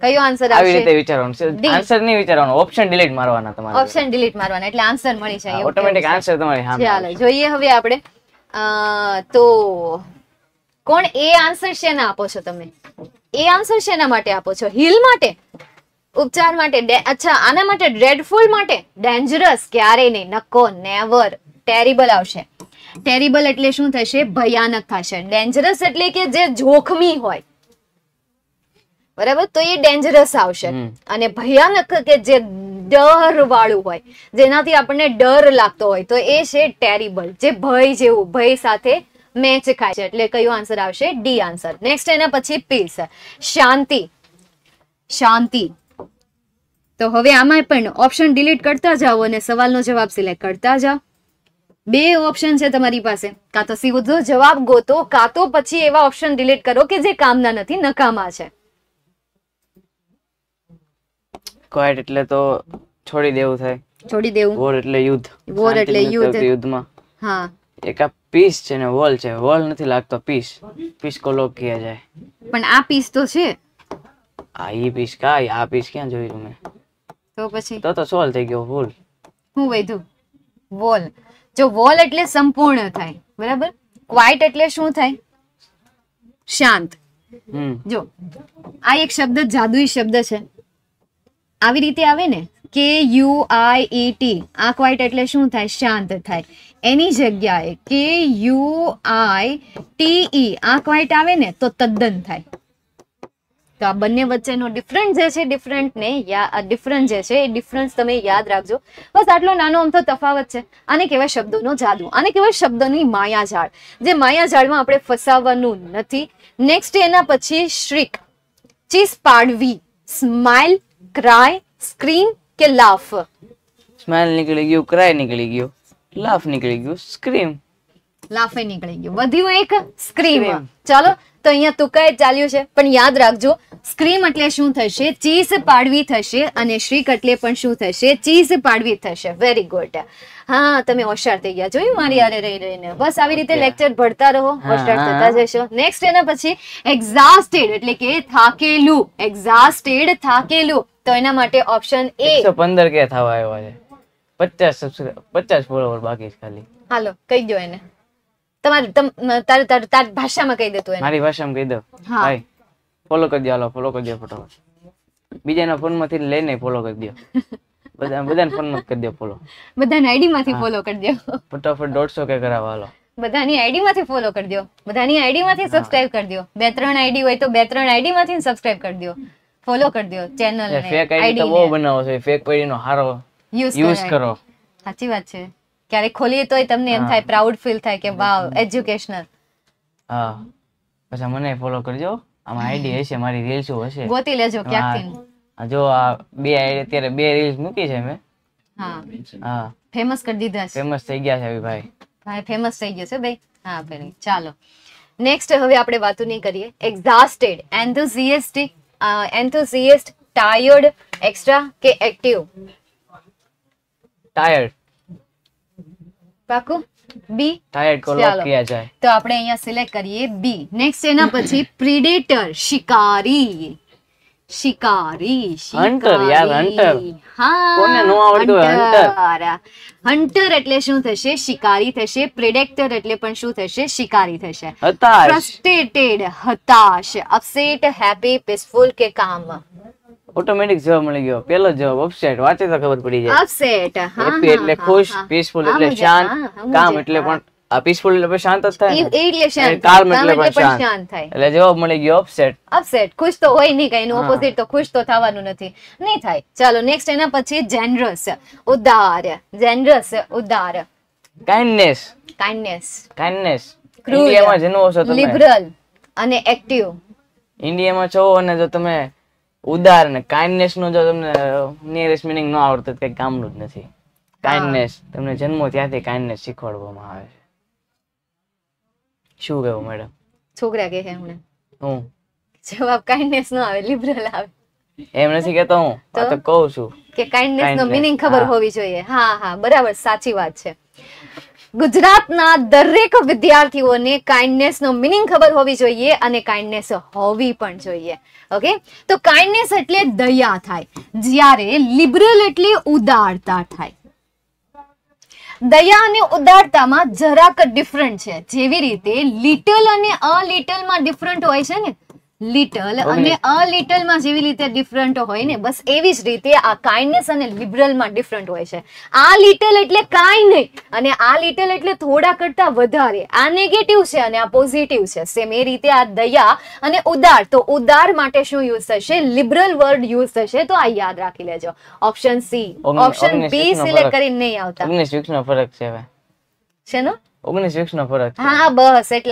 કયો આન્સર આવશે આવી રીતે વિચારવાનું છે આન્સર નહીં વિચારવાનો ઓપ્શન ડિલીટ મારવાના તમારે ઓપ્શન ડિલીટ મારવાના એટલે આન્સર મળી જાય ઓટોમેટિક આન્સર તમારી સામે ચાલો જોઈએ હવે આપણે તો કોણ એ આન્સર શેના આપો છો તમે એ આન્સર શેના માટે આપો છો હિલ માટે ઉપચાર માટે અચ્છા આના માટે ડ્રેડફુલ માટે ડેન્જરસ ક્યારેય નહીં નક્કો નેવર ટેરિબલ આવશે ટેરિબલ એટલે શું થશે ભયાનક થશે ડેન્જરસ એટલે કે જે જોખમી હોય બરાબર તો એ ડેન્જરસ આવશે અને ભયાનક કે જે ડર વાળું હોય જેનાથી આપણને ડર લાગતો હોય તો એ છે ટેરિબલ જે ભય જેવું ભય સાથે મેચ ખાય છે એટલે કયો આન્સર આવશે ડી આન્સર નેક્સ્ટ એના પછી પીસ શાંતિ શાંતિ તો હવે આમાં પણ ઓપ્શન ડિલીટ કરતા જાઓ અને સવાલનો જવાબ સિલેક્ટ કરતા જાઓ બે ઓપ્શન છે તમારી પાસે કાં તો સીધો જવાબ ગોતો કાં તો પછી એવા ઓપ્શન ડિલીટ કરો કે જે કામના નથી નકામા છે ક્વાઇટ એટલે તો છોડી દેવું થાય છોડી દેવું વોર એટલે યુદ્ધ વોર એટલે યુદ્ધ યુદ્ધમાં હા એક આ પીસ છે ને વોલ છે વોલ નથી લાગતો પીસ પીસ કોલો કહે જાય પણ આ પીસ તો છે આ ઈ પીસ કા આ પીસ ક્યાં જોયું મેં તો પછી તો તો સોલ થઈ ગયો વોલ હું વૈધું વોલ જો વોલ એટલે સંપૂર્ણ થાય બરાબર ક્વાઇટ એટલે શું થાય શાંત જો આ એક શબ્દ જાદુઈ શબ્દ છે આવી રીતે આવે ને કે યુ આઈ ઈ ટી આંખ વાઇટ એટલે શું થાય શાંત થાય એની જગ્યાએ કે યુ આઈ ટી ઈ આંખ વાઇટ આવે ને તો તદ્દન થાય તો આ બંને વચ્ચેનો ડિફરન્સ જે છે ડિફરન્ટ ને યા ડિફરન્સ જે છે એ ડિફરન્સ તમે યાદ રાખજો બસ આટલો નાનો અમથો તફાવત છે આને કહેવાય શબ્દોનો જાદુ આને કહેવાય શબ્દોની માયાજાળ જે માયાજાળમાં આપણે ફસાવવાનું નથી નેક્સ્ટ એના પછી શ્રીક ચીસ પાડવી સ્માઇલ ક્રાય સ્ક્રીમ કે લાફ સ્માઈલ નીકળી ગયું ક્રાય નીકળી ગયું લાફ નીકળી ગયું સ્ક્રીમ લાફે નીકળી ગયું વધ્યું એક સ્ક્રીમ ચાલો તો અહીંયા તુકાએ ચાલ્યું છે પણ યાદ રાખજો સ્ક્રીમ એટલે શું થશે ચીસ પાડવી થશે અને શ્રીક એટલે પણ શું થશે ચીસ પાડવી થશે વેરી ગુડ હા તમે હોશિયાર થઈ ગયા જોયું મારી આરે રહી રહીને બસ આવી રીતે લેક્ચર ભરતા રહો હોશિયાર થતા જશો નેક્સ્ટ એના પછી એક્ઝાસ્ટેડ એટલે કે થાકેલું એક્ઝાસ્ટેડ થાકેલું તો એના માટે ઓપ્શન એ 115 કે થવા આવ્યો છે 50 સબસ્ક્રાઇબ 50 ફોલોવર બાકી છે ખાલી હાલો કહી દો એને તમારી તાર તાર તાર ભાષામાં કહી દે તું એને મારી ભાષામાં કહી દો ભાઈ ફોલો કરી દો હાલો ફોલો કરી દો ફટાફટ બીજાના ફોનમાંથી લઈને ફોલો કરી દો બધા બધાને ફોનમાં કરી દો ફોલો બધાની આઈડી માંથી ફોલો કરી દો ફટાફટ દોઢસો કે કરાવો હાલો બધાની આઈડી માંથી ફોલો કરી દો બધાની આઈડી માંથી સબસ્ક્રાઇબ કરી દો બે ત્રણ આઈડી હોય તો બે ત્રણ આઈડી માંથી સબસ્ક્રાઇબ કરી દો ફોલો કરી દો ચેનલ ને ફેક આઈડી તો બનાવો છો ફેક આઈડી નો હારો યુઝ કરો સાચી વાત છે ક્યારે ખોલીએ તોય તમને એમ થાય પ્રાઉડ ફીલ થાય કે વાવ એજ્યુકેશનલ હા પછી મને ફોલો કરજો આમાં આઈડી હશે મારી રીલ્સ હશે ગોતી લેજો ક્યાંકથી જો આ બે આઈડી અત્યારે બે રીલ્સ મૂકી છે મે હા હા ફેમસ કરી દીધા છે ફેમસ થઈ ગયા છે ભાઈ ભાઈ ફેમસ થઈ ગયો છે ભાઈ હા ભાઈ ચાલો નેક્સ્ટ હવે આપણે વાતો નહીં કરીએ exhausted enthusiastic enthusiast tired extra કે એક્ટિવ ટાયર્ડ પાકું બી ટાયર્ડ કો લોક किया जाए તો આપણે અહીંયા સિલેક્ટ કરીએ બી નેક્સ્ટ એના પછી પ્રિડેટર શિકારી શિકારી હન્ટર યાર હન્ટર હા કોને નો આવડતું હન્ટર હન્ટર એટલે શું થશે શિકારી થશે પ્રેડેક્ટર એટલે પણ શું થશે શિકારી થશે હતાશ ફ્રસ્ટ્રેટેડ હતાશ અપસેટ હેપી પીસફુલ કે કામ ઓટોમેટિક જવાબ મળી ગયો પેલો જવાબ અપસેટ વાંચે તો ખબર પડી જાય અપસેટ હા એટલે ખુશ પીસફુલ એટલે શાંત કામ એટલે પણ પીસફુલ એટલે શાંત જ થાય એટલે શાંત કામ એટલે પણ શાંત થાય એટલે જવાબ મળી ગયો અપસેટ અપસેટ ખુશ તો હોય નહીં કઈ ઓપોઝિટ તો ખુશ તો થવાનું નથી નહીં થાય ચાલો નેક્સ્ટ એના પછી જેનરસ ઉદાર જેનરસ ઉદાર કાઇન્ડનેસ કાઇન્ડનેસ કાઇન્ડનેસ ઇન્ડિયામાં જેનો છો તમે લિબરલ અને એક્ટિવ ઇન્ડિયામાં છો અને જો તમે ઉદાર ને કાઇન્ડનેસ નો જો તમને નિયરેસ્ટ મીનિંગ ન આવડતું કંઈ કામનું જ નથી કાઇન્ડનેસ તમને જન્મો ત્યાંથી કાઇન્ડનેસ શીખવાડવામાં આવે છે શું કહ્યું મેડમ છોકરા કે હમણે હું જવાબ કાઇન્ડનેસ નો આવે લિબરલ આવે એમ નથી કેતો હું તો કહું છું કે કાઇન્ડનેસ નો મીનિંગ ખબર હોવી જોઈએ હા હા બરાબર સાચી વાત છે ગુજરાતના દરેક વિદ્યાર્થીઓને કાઇન્ડનેસ નો મીનિંગ ખબર હોવી જોઈએ અને કાઇન્ડનેસ હોવી પણ જોઈએ ઓકે તો કાઇન્ડનેસ એટલે દયા થાય જ્યારે લિબરલ એટલે ઉદારતા થાય દયા અને ઉદારતામાં જરાક ડિફરન્ટ છે જેવી રીતે લિટલ અને અલિટલમાં ડિફરન્ટ હોય છે ને લિટલ અને અ લિટલમાં જેવી રીતે ડિફરન્ટ હોય ને બસ એવી જ રીતે આ કાઇન્ડનેસ અને લિબરલમાં ડિફરન્ટ હોય છે આ લિટલ એટલે કાઈ નહીં અને આ લિટલ એટલે થોડા કરતા વધારે આ નેગેટિવ છે અને આ પોઝિટિવ છે સેમ એ રીતે આ દયા અને ઉદાર તો ઉદાર માટે શું યુઝ થશે લિબરલ વર્ડ યુઝ થશે તો આ યાદ રાખી લેજો option C option B select કરીને નહીં આવતા ફરક છે શેનો કેટલું યાદ છે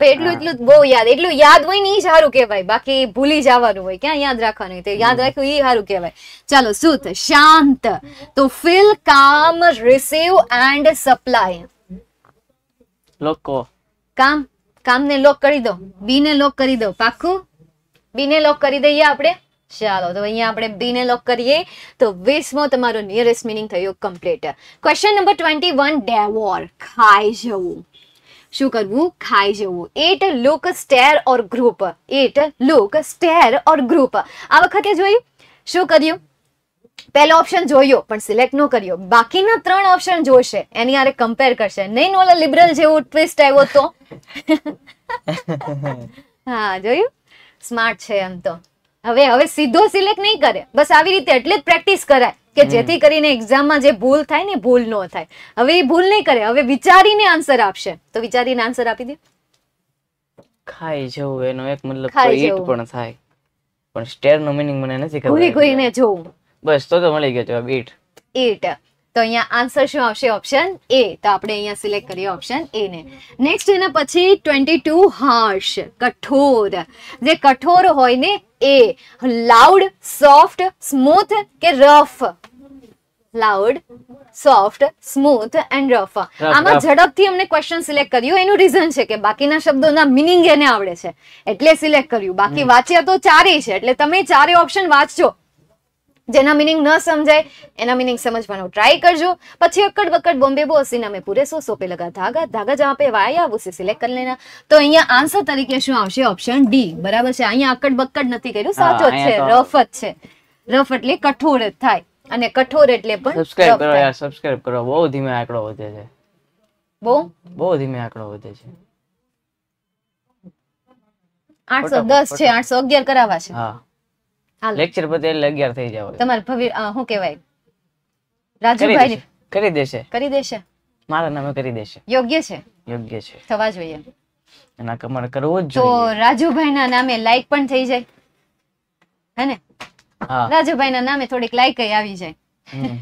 એટલું એટલું બહુ એટલું યાદ હોય ને સારું કહેવાય બાકી ભૂલી જવાનું હોય ક્યાં યાદ રાખવાનું તે યાદ રાખ્યું એ સારું કેવાય ચાલો સુત શાંત તો ફિલ કામ રિસીવ એન્ડ સપ્લાય લોકો કામ કામને લોક કરી દો બી ને લોક કરી દો પાક્કું બી ને લોક કરી દઈએ આપણે ચાલો તો અહીંયા આપણે બી ને લોક કરીએ તો વીસમો તમારો નિયરેસ્ટ મિનિંગ થયો complete question number twenty one devour ખાઈ જવું શું કરવું ખાઈ જવું at look stare or group at look stare or group આ વખતે જોયું શું કર્યું પહેલો ઓપ્શન જોયો પણ સિલેક્ટ ન કર્યો બાકીના ત્રણ ઓપ્શન જોશે એની આરે કમ્પેર કરશે નહીં ઓલો લિબરલ જેવો ટ્વિસ્ટ આવ્યો તો હા જોયું સ્માર્ટ છે એમ તો હવે હવે સીધો સિલેક્ટ નહીં કરે બસ આવી રીતે એટલે જ પ્રેક્ટિસ કરાય કે જેથી કરીને એક્ઝામમાં જે ભૂલ થાય ને ભૂલ ન થાય હવે એ ભૂલ નહીં કરે હવે વિચારીને આન્સર આપશે તો વિચારીને આન્સર આપી દે ખાઈ જવું એનો એક મતલબ ઈટ પણ થાય પણ સ્ટેર નો મીનિંગ મને નથી ખબર કોઈ કોઈને જોવું બસ તો તો મળી ગયો જવાબ ઈટ ઈટ તો અહીંયા આન્સર શું આવશે ઓપ્શન એ તો આપણે અહીંયા સિલેક્ટ કરીએ ઓપ્શન એ ને નેક્સ્ટ એના પછી ટ્વેન્ટી ટુ હાર્શ કઠોર જે કઠોર હોય ને એ લાઉડ સોફ્ટ સ્મૂથ કે rough loud soft smooth and rough આમાં ઝડપથી અમને ક્વેશ્ચન સિલેક્ટ કર્યું એનું રીઝન છે કે બાકીના શબ્દોના મિનિંગ એને આવડે છે એટલે સિલેક્ટ કર્યું બાકી વાંચ્યા તો ચારેય છે એટલે તમે ચારે ઓપ્શન વાંચજો જેના મિનિંગ ન સમજાય એના મિનિંગ સમજવાનો ટ્રાય કરજો પછી અક્કડ બક્કડ બોમ્બે બો અસીના મેં પૂરે સો સોપે લગા ધાગા ધાગા જહાં પે વાય આવું ઉસે સિલેક્ટ કરી લેના તો અહીંયા આન્સર તરીકે શું આવશે ઓપ્શન ડી બરાબર છે અહીંયા અક્કડ બક્કડ નથી કર્યું સાચો છે રફ જ છે રફ એટલે કઠોર થાય અને કઠોર એટલે પણ સબસ્ક્રાઇબ કરો યાર સબસ્ક્રાઇબ કરો બહુ ધીમે આંકડો વધે છે બહુ બહુ ધીમે આંકડો વધે છે 810 છે 811 કરાવા છે હા લેક્ચર પતે એટલે અગિયાર થઈ જાવ તમારે ભવિ શું કહેવાય રાજુભાઈ કરી દેશે કરી દેશે મારા નામે કરી દેશે યોગ્ય છે યોગ્ય છે થવા જોઈએ એના કમળ કરવો જ તો રાજુભાઈ ના નામે લાઈક પણ થઈ જાય હે ને રાજુભાઈ ના નામે થોડીક લાઈક આવી જાય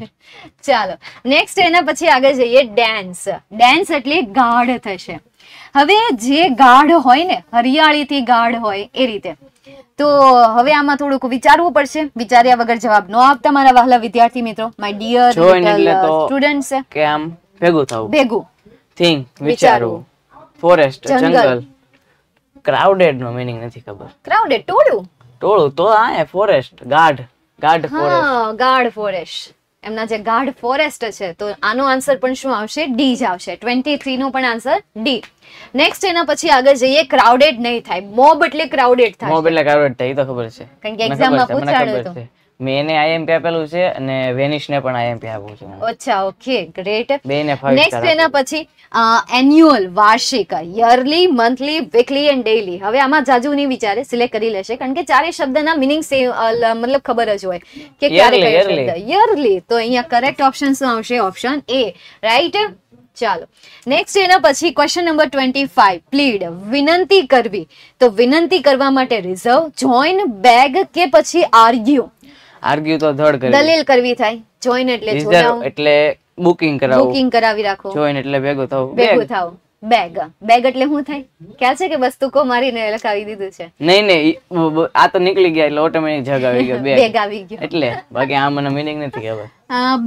ચાલો નેક્સ્ટ એના પછી આગળ જઈએ ડેન્સ ડેન્સ એટલે ગાઢ થશે હવે જે ગાઢ હોય ને હરિયાળીથી ગાઢ હોય એ રીતે તો હવે આમાં થોડુંક વિચારવું પડશે વિચાર્યા વગર જવાબ ન આપતા મારા વહાલા વિદ્યાર્થી મિત્રો માય ડિયર સ્ટુડન્ટ્સ કે ભેગું થવું ભેગું થિંક વિચારવું ફોરેસ્ટ જંગલ ક્રાઉડેડ નો મીનિંગ નથી ખબર ક્રાઉડેડ ટોળું ટોળું તો આ ફોરેસ્ટ ગાઢ ગાઢ ફોરેસ્ટ ગાઢ ફોરેસ્ટ એમના જે ગાઢ ફોરેસ્ટ છે તો આનો આન્સર પણ શું આવશે ડી જ આવશે ટ્વેન્ટી થ્રીનો પણ આન્સર ડી નેક્સ્ટ એના પછી આગળ જઈએ ક્રાઉડેડ નહીં થાય મોબ એટલે ક્રાઉડેડ થાય મોબ એટલે ક્રાઉડેડ થાય તો ખબર છે કારણ કે એક્ઝામમાં પૂછાડ્યું હતું મેં આઈએમપી આપેલું છે અને વેનિશને પણ આઈએમપી આપું છું અચ્છા ઓકે ગ્રેટ નેક્સ્ટ એના પછી એન્યુઅલ વાર્ષિક yearly monthly weekly and daily હવે આમાં જાજુ નહીં વિચારે સિલેક્ટ કરી લેશે કારણ કે ચારે શબ્દના મિનિંગ સેમ મતલબ ખબર જ હોય કે ક્યારે કયો શબ્દ યરલી તો અહીંયા કરેક્ટ ઓપ્શન શું આવશે ઓપ્શન એ રાઈટ ચાલો નેક્સ્ટ એના પછી question number twenty five plead વિનંતી કરવી તો વિનંતી કરવા માટે રિઝર્વ જોઈન બેગ કે પછી આર્ગ્યુ આર્ગ્યુ તો ધડ દલીલ કરવી થાય જોઈન એટલે જોડાવ એટલે બુકિંગ કરાવો બુકિંગ કરાવી રાખો જોઈને એટલે ભેગો થાવ ભેગો થાવ બેગ બેગ એટલે શું થાય ખ્યાલ છે કે વસ્તુ કો મારીને લખાવી દીધું છે નહીં નહીં આ તો નીકળી ગયા એટલે ઓટોમેટિક જગ આવી ગયો બેગ આવી ગયો એટલે બાકી આ મને મીનિંગ નથી ખબર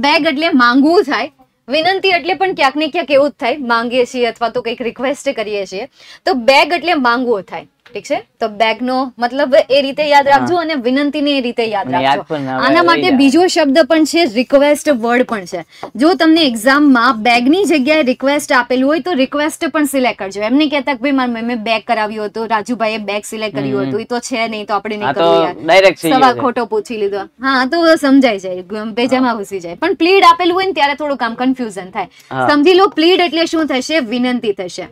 બેગ એટલે માંગવું થાય વિનંતી એટલે પણ ક્યાંક ને ક્યાંક એવું જ થાય માંગીએ છીએ અથવા તો કંઈક રિક્વેસ્ટ કરીએ છીએ તો બેગ એટલે માંગવો થાય ઠીક છે તો બેગનો મતલબ એ રીતે યાદ રાખજો અને વિનંતી ને એ રીતે યાદ રાખજો આના માટે બીજો શબ્દ પણ છે રિક્વેસ્ટ વર્ડ પણ છે જો તમને એક્ઝામ માં બેગ ની જગ્યાએ રિક્વેસ્ટ આપેલું હોય તો રિક્વેસ્ટ પણ સિલેક્ટ કરજો એમ એમને કેતા કે ભાઈ મારા મેમે બેગ કરાવ્યું હતું રાજુભાઈએ બેગ સિલેક્ટ કર્યું હતું એ તો છે નહીં તો આપણે નહીં કરવું સવાલ ખોટો પૂછી લીધો હા તો સમજાય જાય બેજામાં ઘૂસી જાય પણ પ્લીડ આપેલું હોય ને ત્યારે થોડું કામ કન્ફ્યુઝન થાય સમજી લો પ્લીડ એટલે શું થશે વિનંતી થશે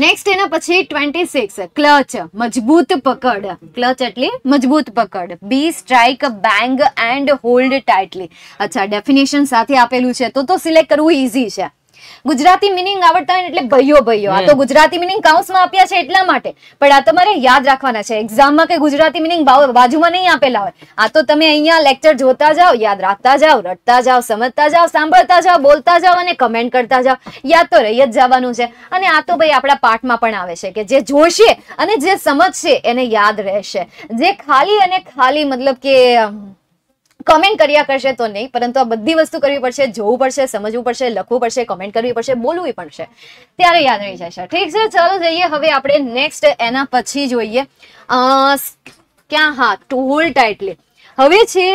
નેક્સ્ટ એના પછી ટ્વેન્ટી સિક્સ ક્લચ મજબૂત પકડ ક્લચ એટલે મજબૂત પકડ B strike bang and hold tightly અચ્છા ડેફિનેશન સાથે આપેલું છે તો તો સિલેક્ટ કરવું ઇઝી છે ગુજરાતી મિનિંગ આવડતા હોય એટલે ભયો ભયો આ તો ગુજરાતી મિનિંગ કાઉન્સમાં આપ્યા છે એટલા માટે પણ આ તમારે યાદ રાખવાના છે એક્ઝામમાં કે ગુજરાતી મિનિંગ બાજુમાં નહીં આપેલા હોય આ તો તમે અહીંયા લેક્ચર જોતા જાઓ યાદ રાખતા જાઓ રટતા જાઓ સમજતા જાઓ સાંભળતા જાઓ બોલતા જાઓ અને કમેન્ટ કરતા જાઓ યાદ તો રહી જ જવાનું છે અને આ તો ભાઈ આપણા પાઠમાં પણ આવે છે કે જે જોશે અને જે સમજશે એને યાદ રહેશે જે ખાલી અને ખાલી મતલબ કે કમેન્ટ કર્યા કરશે તો નહીં પરંતુ આ બધી વસ્તુ કરવી પડશે જોવું પડશે સમજવું પડશે લખવું પડશે કમેન્ટ કરવી પડશે બોલવું પડશે ત્યારે યાદ રહી જશે ઠીક છે ચાલો જઈએ હવે આપણે નેક્સ્ટ એના પછી જોઈએ ક્યાં હા ટુ હોલ્ડ હવે છે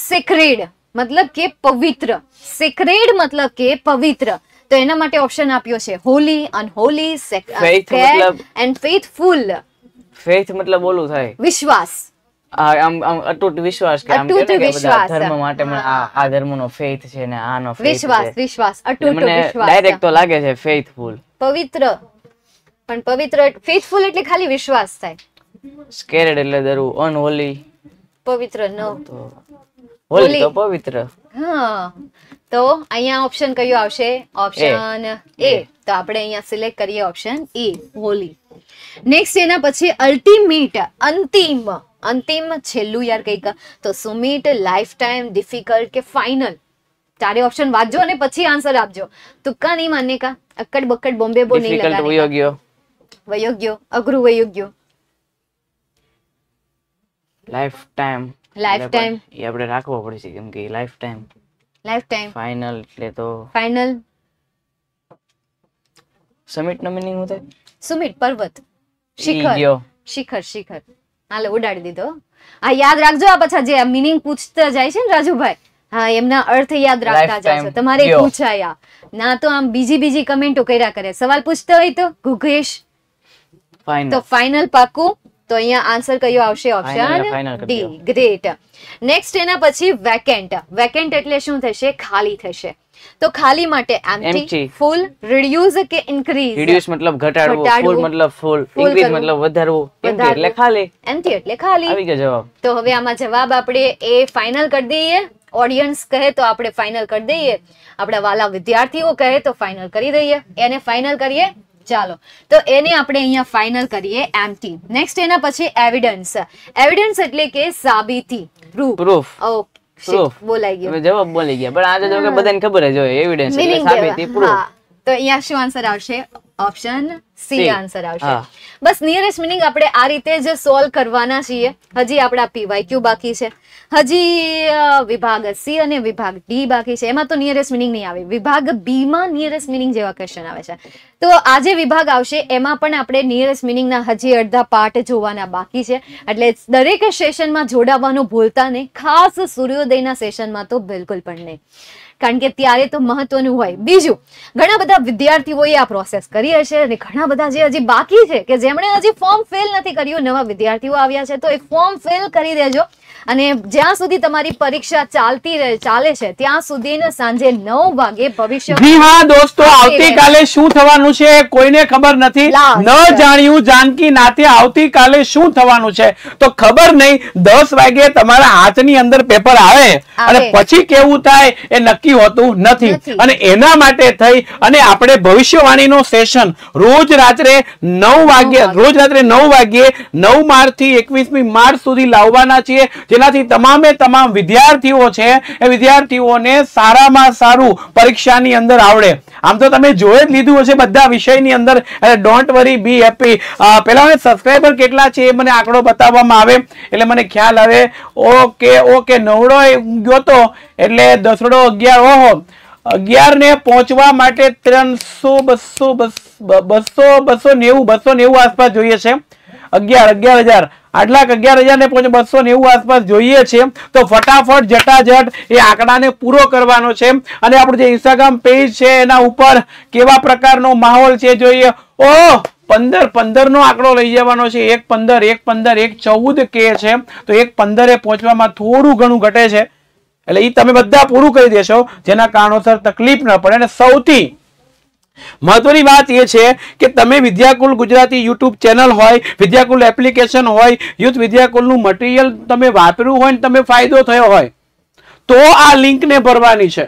સિક્રેડ મતલબ કે પવિત્ર સિક્રેડ મતલબ કે પવિત્ર તો એના માટે ઓપ્શન આપ્યો છે holy unholy and faithful faith મતલબ બોલું થાય વિશ્વાસ પણ પવિત્ર ફેથફુલ એટલે ખાલી વિશ્વાસ થાય એટલે પવિત્ર ન હોલી પવિત્ર હા તો અહીંયા ઓપ્શન કયું આવશે ઓપ્શન એ તો આપણે અહીંયા સિલેક્ટ કરીએ ઓપ્શન એ હોલી નેક્સ્ટ એના પછી અલ્ટિમેટ અંતિમ અંતિમ છેલ્લું યાર કંઈક તો સુમિત લાઈફ ટાઈમ ડિફિકલ્ટ કે ફાઇનલ તારે ઓપ્શન વાંચજો અને પછી આન્સર આપજો તુક્કા નહીં માનને કા અક્કડ બક્કડ બોમ્બે બો નહીં લગાને વયો ગયો વયો ગયો અઘરું વયો ગયો લાઈફ ટાઈમ લાઈફ ટાઈમ એ આપણે રાખવો પડશે કેમ કે life time life time final એટલે તો ફાઇનલ સમિટ નો મીનિંગ હું સુમિત પર્વત શિખર શિખર શિખર હાલો ઉડાડી દીધો આ યાદ રાખજો આ પાછા જે મિનિંગ પૂછતા જાય છે ને રાજુભાઈ હા એમના અર્થ યાદ રાખતા જાય તમારે પૂછાયા ના તો આમ બીજી બીજી કમેન્ટો કર્યા કરે સવાલ પૂછતો હોય તો ગુગેશ તો ફાઇનલ પાકું તો અહીંયા આન્સર કયો આવશે ઓપ્શન ડી ગ્રેટ નેક્સ્ટ એના પછી વેકેન્ટ વેકેન્ટ એટલે શું થશે ખાલી થશે તો ખાલી માટે એમ્પ્ટી ફૂલ રિડ્યુસ કે ઇન્ક્રીઝ રિડ્યુસ મતલબ ઘટાડવું ફૂલ મતલબ ફૂલ ઇન્ક્રીઝ મતલબ વધારવું એમ્પ્ટી એટલે ખાલી એમ્પ્ટી એટલે ખાલી આવી ગયો જવાબ તો હવે આમાં જવાબ આપણે એ ફાઇનલ કરી દઈએ ઓડિયન્સ કહે તો આપણે ફાઇનલ કરી દઈએ આપણા વાલા વિદ્યાર્થીઓ કહે તો ફાઇનલ કરી દઈએ એને ફાઇનલ કરીએ ચાલો તો એને આપણે અહીંયા ફાઇનલ કરીએ એમ્પ્ટી નેક્સ્ટ એના પછી એવિડન્સ એવિડન્સ એટલે કે સાબિતી પ્રૂફ ઓકે બોલાઈ ગયું જવાબ બોલી ગયા પણ આજે જો કે બધાને ખબર જ હોય એવિડન્સ સાબિતી પ્રૂફ તો અહીંયા શું આન્સર આવશે ઓપ્શન સી આન્સર આવશે બસ નિયરેસ્ટ મિનિંગ આપણે આ રીતે જ સોલ્વ કરવાના છીએ હજી આપણા પીવાય ક્યુ બાકી છે હજી વિભાગ સી અને વિભાગ ડી બાકી છે એમાં તો નિયરેસ્ટ મિનિંગ નહીં આવે વિભાગ બીમાં નિયરેસ્ટ મિનિંગ જેવા ક્વેશ્ચન આવે છે તો આજે વિભાગ આવશે એમાં પણ આપણે નિયરેસ્ટ મિનિંગના હજી અડધા પાર્ટ જોવાના બાકી છે એટલે દરેક સેશનમાં જોડાવાનું ભૂલતા નહીં ખાસ સૂર્યોદયના સેશનમાં તો બિલકુલ પણ નહીં કારણ કે ત્યારે તો મહત્વનું હોય બીજું ઘણા બધા વિદ્યાર્થીઓએ આ પ્રોસેસ કરી હશે અને ઘણા બધા જે હજી બાકી છે કે જેમણે હજી ફોર્મ ફિલ નથી કર્યું નવા વિદ્યાર્થીઓ આવ્યા છે તો એ ફોર્મ ફિલ કરી દેજો અને જ્યાં સુધી તમારી પરીક્ષા ચાલતી ચાલે છે ત્યાં સુધી સાંજે નવ વાગે ભવિષ્ય હા દોસ્તો આવતીકાલે શું થવાનું છે કોઈને ખબર નથી ન જાણ્યું જાનકી નાતે આવતીકાલે શું થવાનું છે તો ખબર નહીં દસ વાગે તમારા હાથની અંદર પેપર આવે અને પછી કેવું થાય એ નક્કી હોતું નથી અને એના માટે થઈ અને આપણે ભવિષ્યવાણી ભવિષ્યવાણીનો સેશન રોજ રાત્રે નવ વાગ્યે રોજ રાત્રે નવ વાગ્યે નવ માર્ચ થી એકવીસમી માર્ચ સુધી લાવવાના છીએ જે જેનાથી તમામે તમામ વિદ્યાર્થીઓ છે એ વિદ્યાર્થીઓને સારામાં સારું પરીક્ષાની અંદર આવડે આમ તો તમે જોઈ જ લીધું હશે બધા વિષયની અંદર ડોન્ટ વરી બી હેપી પેલા સબસ્ક્રાઈબર કેટલા છે એ મને આંકડો બતાવવામાં આવે એટલે મને ખ્યાલ આવે ઓકે ઓકે નવડો ગયો તો એટલે દસડો અગિયાર ઓહો અગિયાર ને પહોંચવા માટે ત્રણસો બસો બસો બસો નેવું બસો નેવું આસપાસ જોઈએ છે અગિયાર અગિયાર હજાર આઠ લાખ અગિયાર હજાર ને પોઈન્ટ બસો નેવું આસપાસ જોઈએ છે તો ફટાફટ જટાજટ એ આંકડાને પૂરો કરવાનો છે અને આપણું જે ઇન્સ્ટાગ્રામ પેજ છે એના ઉપર કેવા પ્રકારનો માહોલ છે જોઈએ ઓ પંદર પંદર નો આંકડો લઈ જવાનો છે એક પંદર એક પંદર એક ચૌદ કે છે તો એક પંદરે પહોંચવામાં થોડું ઘણું ઘટે છે એટલે એ તમે બધા પૂરું કરી દેશો જેના કારણોસર તકલીફ ન પડે અને સૌથી મહત્વની વાત એ છે કે તમે વિદ્યાકુલ ગુજરાતી યુટ્યુબ ચેનલ હોય વિદ્યાકુલ એપ્લિકેશન હોય યુથ વિદ્યાકુલનું મટીરિયલ તમે વાપર્યું હોય ને તમે ફાયદો થયો હોય તો આ લિંકને ભરવાની છે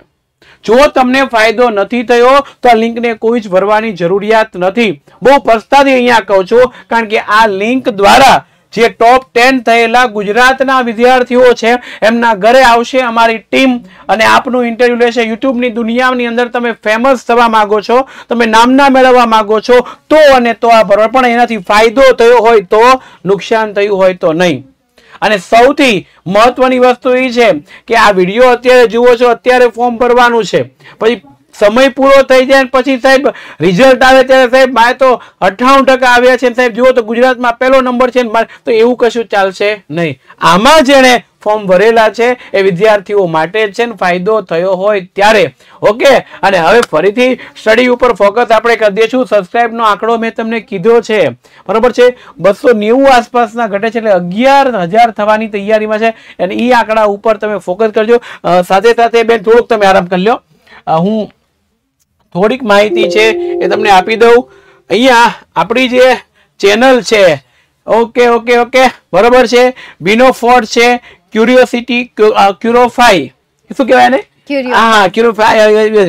જો તમને ફાયદો નથી થયો તો આ લિંકને કોઈ જ ભરવાની જરૂરિયાત નથી બહુ પસ્તાથી અહીંયા કહું છું કારણ કે આ લિંક દ્વારા જે ટોપ ટેન થયેલા ગુજરાતના વિદ્યાર્થીઓ છે એમના ઘરે આવશે અમારી ટીમ અને આપનું ઇન્ટરવ્યુ લેશે યુટ્યુબની દુનિયાની અંદર તમે ફેમસ થવા માંગો છો તમે નામના મેળવવા માંગો છો તો અને તો આ બરોબર પણ એનાથી ફાયદો થયો હોય તો નુકસાન થયું હોય તો નહીં અને સૌથી મહત્વની વસ્તુ એ છે કે આ વિડીયો અત્યારે જુઓ છો અત્યારે ફોર્મ ભરવાનું છે પછી સમય પૂરો થઈ જાય ને પછી સાહેબ રિઝલ્ટ આવે ત્યારે સાહેબ મારે તો અઠ્ઠાણું ટકા આવ્યા છે સાહેબ જુઓ તો ગુજરાતમાં પહેલો નંબર છે તો એવું કશું ચાલશે નહીં આમાં જેણે ફોર્મ ભરેલા છે એ વિદ્યાર્થીઓ માટે છે ને ફાયદો થયો હોય ત્યારે ઓકે અને હવે ફરીથી સ્ટડી ઉપર ફોકસ આપણે કરી દઈશું સબસ્ક્રાઈબનો આંકડો મેં તમને કીધો છે બરોબર છે બસો નેવું આસપાસના ઘટે છે એટલે અગિયાર હજાર થવાની તૈયારીમાં છે અને એ આંકડા ઉપર તમે ફોકસ કરજો સાથે સાથે બેન થોડુંક તમે આરામ કરી લો હું થોડીક માહિતી છે એ તમને આપી દઉં અહીંયા આપણી જે ચેનલ છે ઓકે ઓકે ઓકે બરોબર છે બીનો ફોર્ડ છે ક્યુરિયોસિટી ક્યુરોફાઈ શું કહેવાય ને હા ક્યુરોફાઈ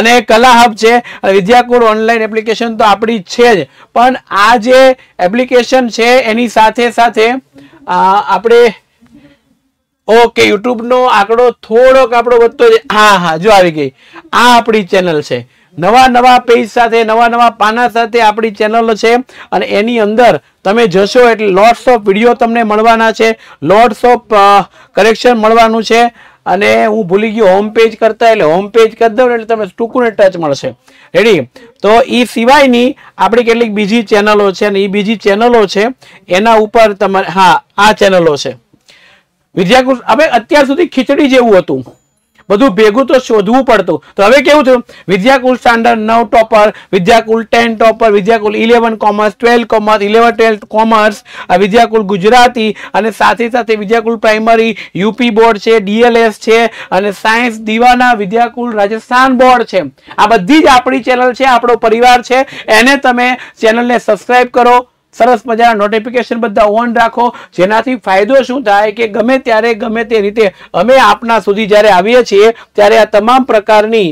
અને કલા હબ છે અને વિદ્યાકુળ ઓનલાઈન એપ્લિકેશન તો આપણી છે જ પણ આ જે એપ્લિકેશન છે એની સાથે સાથે આપણે ઓકે યુટ્યુબનો આંકડો થોડોક આપણો વધતો હા હા જો આવી ગઈ આ આપણી ચેનલ છે નવા નવા પેજ સાથે નવા નવા પાના સાથે આપણી ચેનલો છે અને એની અંદર તમે જશો એટલે લોટ્સ ઓફ વિડીયો તમને મળવાના છે લોટ્સ ઓફ કરેક્શન મળવાનું છે અને હું ભૂલી ગયો હોમ પેજ કરતા એટલે હોમ પેજ કરી દઉં એટલે તમને ટૂંકું ટચ મળશે રેડી તો એ સિવાયની આપણી કેટલીક બીજી ચેનલો છે અને એ બીજી ચેનલો છે એના ઉપર તમારે હા આ ચેનલો છે વિદ્યાકૃષ્ણ હવે અત્યાર સુધી ખીચડી જેવું હતું બધું ભેગું તો શોધવું પડતું તો હવે કેવું થયું વિદ્યાકુલ સ્ટાન્ડર્ડ નવ topper Vidyakul ten topper Vidyakul eleven commerce twelve commerce eleven twelfth commerce Vidyakul Gujarati અને સાથે સાથે વિદ્યાકુલ પ્રાઇમરી યુપી બોર્ડ છે ડીએલએસ છે અને સાયન્સ દીવાના વિદ્યાકુલ રાજસ્થાન બોર્ડ છે આ બધી જ આપણી ચેનલ છે આપણો પરિવાર છે એને તમે ચેનલને સબસ્ક્રાઈબ કરો સરસ મજાના નોટિફિકેશન બધા ઓન રાખો જેનાથી ફાયદો શું થાય કે ગમે ત્યારે ગમે તે રીતે અમે આપના સુધી જ્યારે આવીએ છીએ ત્યારે આ તમામ પ્રકારની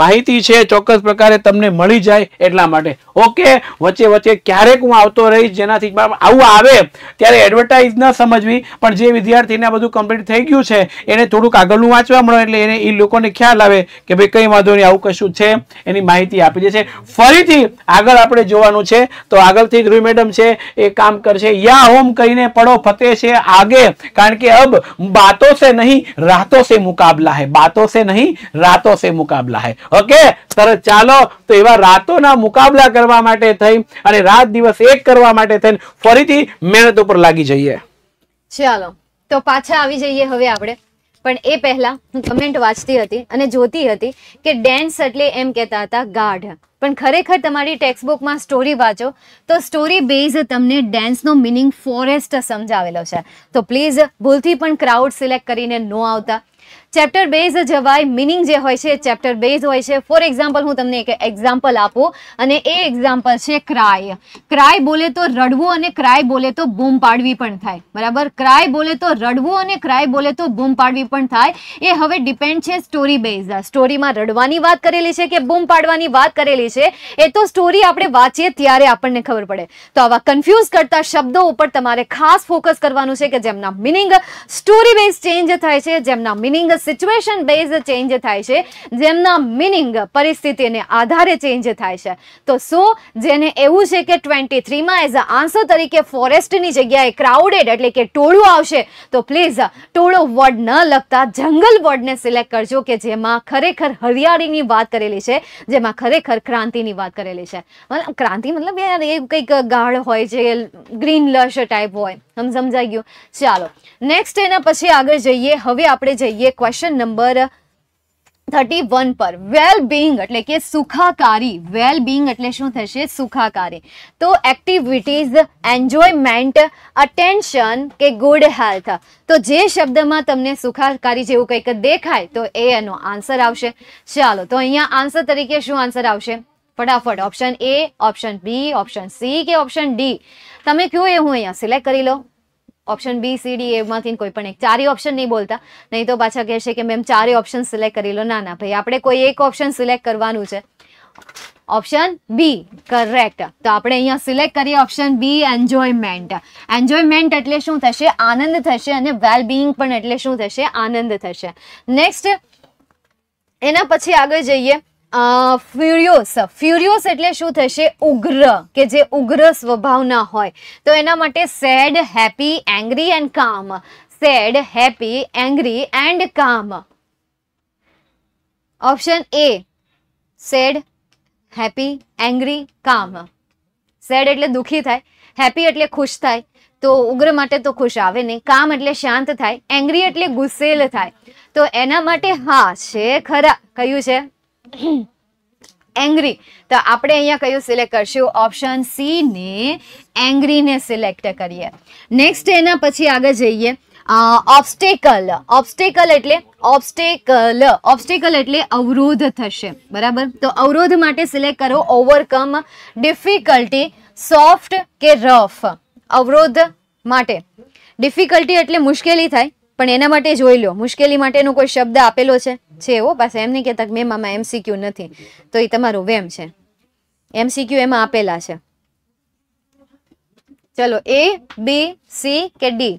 માહિતી છે ચોક્કસ પ્રકારે તમને મળી જાય એટલા માટે ઓકે વચ્ચે વચ્ચે ક્યારેક હું આવતો રહીશ જેનાથી આવું આવે ત્યારે એડવર્ટાઇઝ ન સમજવી પણ જે વિદ્યાર્થીને આ બધું કમ્પ્લીટ થઈ ગયું છે એને થોડુંક આગળનું વાંચવા મળે એટલે એને એ લોકોને ખ્યાલ આવે કે ભાઈ કંઈ વાંધો નહીં આવું કશું છે એની માહિતી આપી દે છે ફરીથી આગળ આપણે જોવાનું છે તો આગળથી ગૃહ મેડમ છે છે એ કામ કરશે યા હોમ કહીને પડો ફતે છે આગે કારણ કે અબ બાતો સે નહીં રાતો સે મુકાબલા હે બાતો સે નહીં રાતો સે મુકાબલા હે ઓકે સરસ ચાલો તો એવા રાતોના મુકાબલા કરવા માટે થઈ અને રાત દિવસ એક કરવા માટે થઈને ફરીથી મહેનત ઉપર લાગી જઈએ ચાલો તો પાછા આવી જઈએ હવે આપણે પણ એ પહેલાં હું કમેન્ટ વાંચતી હતી અને જોતી હતી કે ડેન્સ એટલે એમ કહેતા હતા ગાઢ પણ ખરેખર તમારી ટેક્સ્ટ બુકમાં સ્ટોરી વાંચો તો સ્ટોરી બેઝ તમને ડેન્સનો મિનિંગ ફોરેસ્ટ સમજાવેલો છે તો પ્લીઝ ભૂલથી પણ ક્રાઉડ સિલેક્ટ કરીને નો આવતા ચેપ્ટર બેઝ જવાય મિનિંગ જે હોય છે ચેપ્ટર બેઝ હોય છે ફોર એક્ઝામ્પલ હું તમને એક એક્ઝામ્પલ આપું અને એ એક્ઝામ્પલ છે ક્રાય ક્રાય બોલે તો રડવું અને ક્રાય બોલે તો બૂમ પાડવી પણ થાય બરાબર ક્રાય બોલે તો રડવું અને ક્રાય બોલે તો બૂમ પાડવી પણ થાય એ હવે ડિપેન્ડ છે સ્ટોરી બેઝ સ્ટોરીમાં રડવાની વાત કરેલી છે કે બૂમ પાડવાની વાત કરેલી છે એ તો સ્ટોરી આપણે વાંચીએ ત્યારે આપણને ખબર પડે તો આવા કન્ફ્યુઝ કરતા શબ્દો ઉપર તમારે ખાસ ફોકસ કરવાનું છે કે જેમના મિનિંગ સ્ટોરી બેઝ ચેન્જ થાય છે જેમના મિનિંગ સિચ્યુએશન બેઝ ચેન્જ થાય છે જેમના મિનિંગ પરિસ્થિતિને આધારે ચેન્જ થાય છે તો સો જેને એવું છે કે ટ્વેન્ટી થ્રીમાં એઝ અ આન્સર તરીકે ફોરેસ્ટની જગ્યાએ ક્રાઉડેડ એટલે કે ટોળું આવશે તો પ્લીઝ ટોળો વર્ડ ન લખતા જંગલ વર્ડને સિલેક્ટ કરજો કે જેમાં ખરેખર હરિયાળીની વાત કરેલી છે જેમાં ખરેખર ક્રાંતિની વાત કરેલી છે મતલબ ક્રાંતિ મતલબ એ કંઈક ગાઢ હોય છે ગ્રીન લશ ટાઈપ હોય આમ સમજાઈ ગયું ચાલો નેક્સ્ટ એના પછી આગળ જઈએ હવે આપણે જઈએ ક્વેશ્ચન નંબર થર્ટી વન પર વેલ બિંગ એટલે કે સુખાકારી વેલ બિંગ એટલે શું થશે સુખાકારી તો એક્ટિવિટીઝ એન્જોયમેન્ટ અટેન્શન કે ગુડ હેલ્થ તો જે શબ્દમાં તમને સુખાકારી જેવું કંઈક દેખાય તો એ એનો આન્સર આવશે ચાલો તો અહીંયા આન્સર તરીકે શું આન્સર આવશે ફટાફટ option A option B option C કે ઓપ્શન ડી તમે કયો એ હું અહીંયા સિલેક્ટ કરી લો ઓપ્શન બી સી ડી એમાંથી કોઈ પણ એક ચારેય ઓપ્શન નહીં બોલતા નહીં તો પાછા કહેશે કે મેમ ચારેય ઓપ્શન સિલેક્ટ કરી લો ના ના ભાઈ આપણે કોઈ એક ઓપ્શન સિલેક્ટ કરવાનું છે ઓપ્શન બી કરેક્ટ તો આપણે અહીંયા સિલેક્ટ કરીએ ઓપ્શન બી એન્જોયમેન્ટ એન્જોયમેન્ટ એટલે શું થશે આનંદ થશે અને વેલ વેલબિંગ પણ એટલે શું થશે આનંદ થશે નેક્સ્ટ એના પછી આગળ જઈએ ફ્યુરિયોસ ફ્યુરિયોસ એટલે શું થશે ઉગ્ર કે જે ઉગ્ર સ્વભાવના હોય તો એના માટે sad happy angry and calm sad happy angry and calm option એ sad happy angry calm sad એટલે દુઃખી થાય હેપી એટલે ખુશ થાય તો ઉગ્ર માટે તો ખુશ આવે નહીં કામ એટલે શાંત થાય એંગ્રી એટલે ગુસ્સેલ થાય તો એના માટે હા છે ખરા કયું છે એંગ્રી તો આપણે અહીંયા કયું સિલેક્ટ કરશું ઓપ્શન સી ને એંગ્રીને સિલેક્ટ કરીએ નેક્સ્ટ એના પછી આગળ જઈએ ઓબ્સ્ટેકલ ઓબસ્ટેકલ એટલે ઓબસ્ટેકલ ઓબ્સ્ટેકલ એટલે અવરોધ થશે બરાબર તો અવરોધ માટે સિલેક્ટ કરો ઓવરકમ ડિફિકલ્ટી સોફ્ટ કે રફ અવરોધ માટે ડિફિકલ્ટી એટલે મુશ્કેલી થાય પણ એના માટે જોઈ લો મુશ્કેલી માટેનો કોઈ શબ્દ આપેલો છે છે એવો પાસે એમ નહીં કહેતા કે મેમ એમસીક્યુ નથી તો એ તમારું વેમ છે એમસીક્યુ એમાં આપેલા છે ચલો એ બી સી કે ડી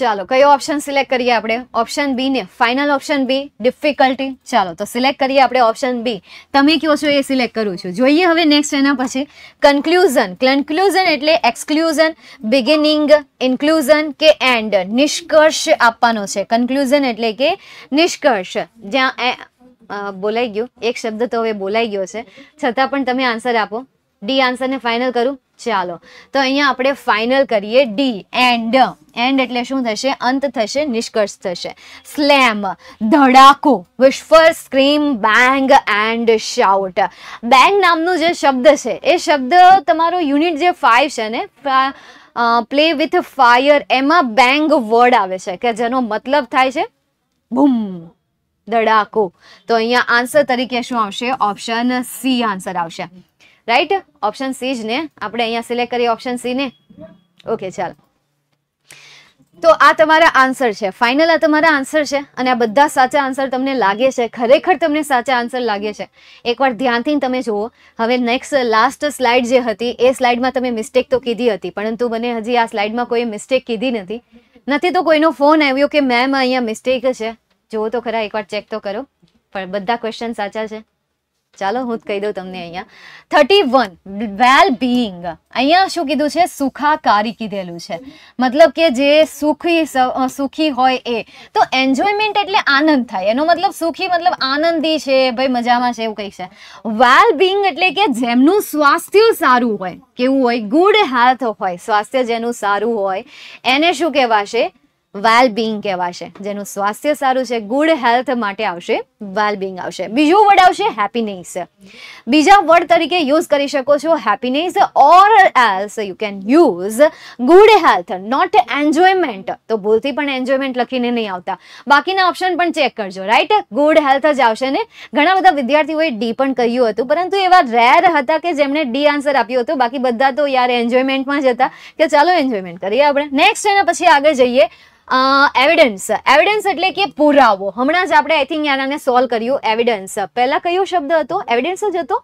ચાલો કયો ઓપ્શન સિલેક્ટ કરીએ આપણે ઓપ્શન બી ને ફાઇનલ ઓપ્શન બી ડિફિકલ્ટી ચાલો તો સિલેક્ટ કરીએ આપણે ઓપ્શન બી તમે કયો છો એ સિલેક્ટ કરું છું જોઈએ હવે નેક્સ્ટ એના પછી કન્ક્લુઝન કન્ક્લુઝન એટલે એક્સક્લુઝન બિગિનિંગ ઇન્ક્લુઝન કે એન્ડ નિષ્કર્ષ આપવાનો છે કન્ક્લુઝન એટલે કે નિષ્કર્ષ જ્યાં બોલાઈ ગયું એક શબ્દ તો હવે બોલાઈ ગયો છે છતાં પણ તમે આન્સર આપો ડી આન્સરને ફાઇનલ કરું ચાલો તો અહીંયા આપણે ફાઇનલ કરીએ ડી એન્ડ એન્ડ એટલે શું થશે અંત થશે નિષ્કર્ષ થશે સ્લેમ ધડાકો whisper scream bang and shout bang નામનો જે શબ્દ છે એ શબ્દ તમારો યુનિટ જે ફાઇવ છે ને પ્લે વિથ ફાયર એમાં બેંગ વર્ડ આવે છે કે જેનો મતલબ થાય છે બુમ ધડાકો તો અહીંયા આન્સર તરીકે શું આવશે ઓપ્શન સી આન્સર આવશે રાઈટ ઓપ્શન સી જ ને આપણે અહીંયા સિલેક્ટ કરીએ ઓપ્શન સી ને ઓકે ચાલ તો આ તમારા આન્સર છે ફાઇનલ આ તમારા આન્સર છે અને આ બધા સાચા આન્સર તમને લાગે છે ખરેખર તમને સાચા આન્સર લાગે છે એકવાર ધ્યાનથી તમે જુઓ હવે નેક્સ્ટ લાસ્ટ સ્લાઇડ જે હતી એ સ્લાઇડમાં તમે મિસ્ટેક તો કીધી હતી પરંતુ મને હજી આ સ્લાઇડમાં કોઈ મિસ્ટેક કીધી નથી નથી તો કોઈનો ફોન આવ્યો કે મેમ અહીંયા મિસ્ટેક છે જુઓ તો ખરા એકવાર ચેક તો કરો પણ બધા ક્વેશ્ચન સાચા છે ચાલો હું કહી દઉં તમને અહીંયા થર્ટી વન વેલ બિઈંગ અહીંયા શું કીધું છે સુખાકારી કીધેલું છે મતલબ કે જે સુખી સુખી હોય એ તો એન્જોયમેન્ટ એટલે આનંદ થાય એનો મતલબ સુખી મતલબ આનંદી છે ભાઈ મજામાં છે એવું કંઈક છે વેલ બિઈંગ એટલે કે જેમનું સ્વાસ્થ્ય સારું હોય કેવું હોય ગુડ હેલ્થ હોય સ્વાસ્થ્ય જેનું સારું હોય એને શું કહેવાશે વેલબીંગ કહેવાશે જેનું સ્વાસ્થ્ય સારું છે ગુડ હેલ્થ માટે આવશે વેલબીંગ આવશે બીજો વર્ડ આવશે હેપીનેસ બીજા વર્ડ તરીકે યુઝ કરી શકો છો happiness or else you can use good health not enjoyment તો ભૂલથી પણ એન્જોયમેન્ટ લખીને નહીં આવતા બાકીના ઓપ્શન પણ ચેક કરજો રાઈટ ગુડ હેલ્થ જ આવશે ને ઘણા બધા વિદ્યાર્થીઓએ ડી પણ કહ્યું હતું પરંતુ એવા રેર હતા કે જેમણે ડી આન્સર આપ્યો હતો બાકી બધા તો યાર એન્જોયમેન્ટમાં જ હતા કે ચાલો એન્જોયમેન્ટ કરીએ આપણે નેક્સ્ટ એના પછી આગળ જઈએ એવિડન્સ એવિડન્સ એટલે કે પુરાવો હમણાં જ આપણે આઈ થિંક આનાને સોલ્વ કર્યું એવિડન્સ પહેલાં કયો શબ્દ હતો એવિડન્સ જ હતો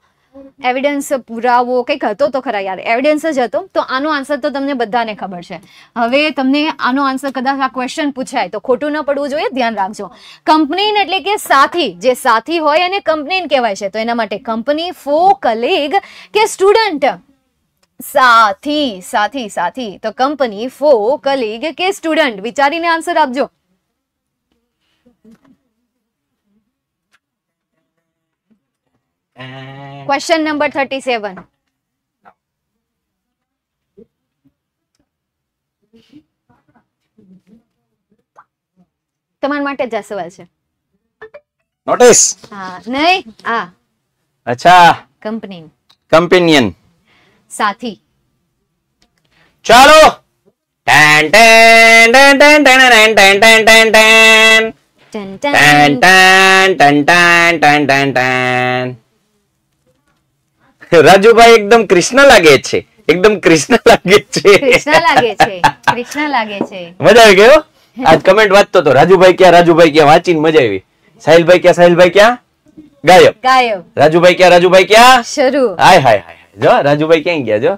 એવિડન્સ પુરાવો કંઈક હતો તો ખરા યાર એવિડન્સ જ હતો તો આનો આન્સર તો તમને બધાને ખબર છે હવે તમને આનો આન્સર કદાચ આ ક્વેશ્ચન પૂછાય તો ખોટું ન પડવું જોઈએ ધ્યાન રાખજો કંપનીન એટલે કે સાથી જે સાથી હોય એને કંપનીન કહેવાય છે તો એના માટે કંપની ફો કલીગ કે સ્ટુડન્ટ સાથી સાથી સાથી તો કંપની ફો કલીગ કે સ્ટુડન્ટ વિચારીને આન્સર આપજો ક્વેશ્ચન નંબર થર્ટી સેવન તમારા માટે જ આ સવાલ છે નોટિસ હા નહીં આ અચ્છા કંપની કમ્પેનિયન સાથી ચાલો રાજુભાઈ એકદમ કૃષ્ણ લાગે છે એકદમ કૃષ્ણ લાગે છે મજા આવી ગયો આજ કમેન્ટ વાંચતો તો રાજુભાઈ ક્યાં રાજુભાઈ ક્યાં વાંચીને મજા આવી સાહિલભાઈ ક્યાં સાહિલભાઈ ક્યાં ગાયબ ગાયબ રાજુભાઈ ક્યાં રાજુભાઈ ક્યાં શરૂ હાય હાય હાય જો રાજુભાઈ ક્યાં ગયા જો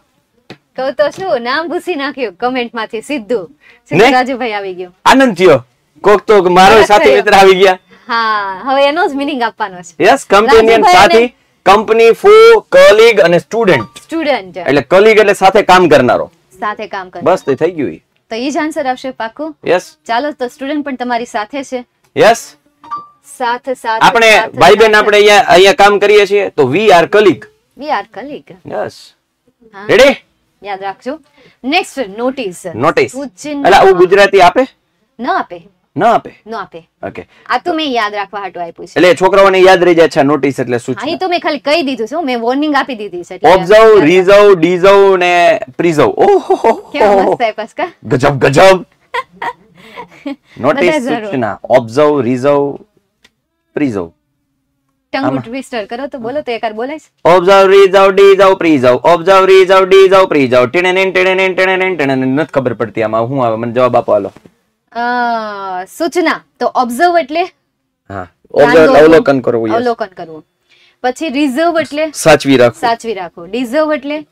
કહું તો શું નામ ભૂસી નાખ્યું કમેન્ટ માંથી સીધું સીધું રાજુભાઈ આવી ગયો આનંદ થયો કોક તો મારો સાથી મિત્ર આવી ગયા હા હવે એનો જ મીનિંગ આપવાનો છે યસ કમ્પેનિયન સાથી કંપની ફો કલીગ અને સ્ટુડન્ટ સ્ટુડન્ટ એટલે કલીગ એટલે સાથે કામ કરનારો સાથે કામ કરનારો બસ તે થઈ ગયું તો એ જ આન્સર આવશે પાકું યસ ચાલો તો સ્ટુડન્ટ પણ તમારી સાથે છે યસ સાથે સાથે આપણે ભાઈ બેન આપણે અહીંયા અહીંયા કામ કરીએ છીએ તો we are colleague we are colleague yes ready યાદ રાખજો નેક્સ્ટ નોટિસ નોટિસ અલા ઓ ગુજરાતી આપે ન આપે ન આપે ન આપે ઓકે આ તો મેં યાદ રાખવા હાટુ આપ્યું છે એટલે છોકરાઓને યાદ રહી જાય છે નોટિસ એટલે સૂચના અહીં તો મેં ખાલી કહી દીધું છે મેં વોર્નિંગ આપી દીધી છે ઓબ્ઝર્વ રિઝર્વ ડીઝર્વ ને પ્રિઝર્વ ઓહો કેવો મસ્ત છે પસ્કા ગજબ ગજબ નોટિસ સૂચના ઓબ્ઝર્વ રિઝર્વ પ્રિઝર્વ ટંગ જાવ ડી ખબર પડતી આમાં હું સૂચના તો ઓબ્ઝર્વ એટલે હા અવલોકન કરવું કરવું પછી રિઝર્વ એટલે સાચવી રાખો સાચવી રાખો ડિઝર્વ એટલે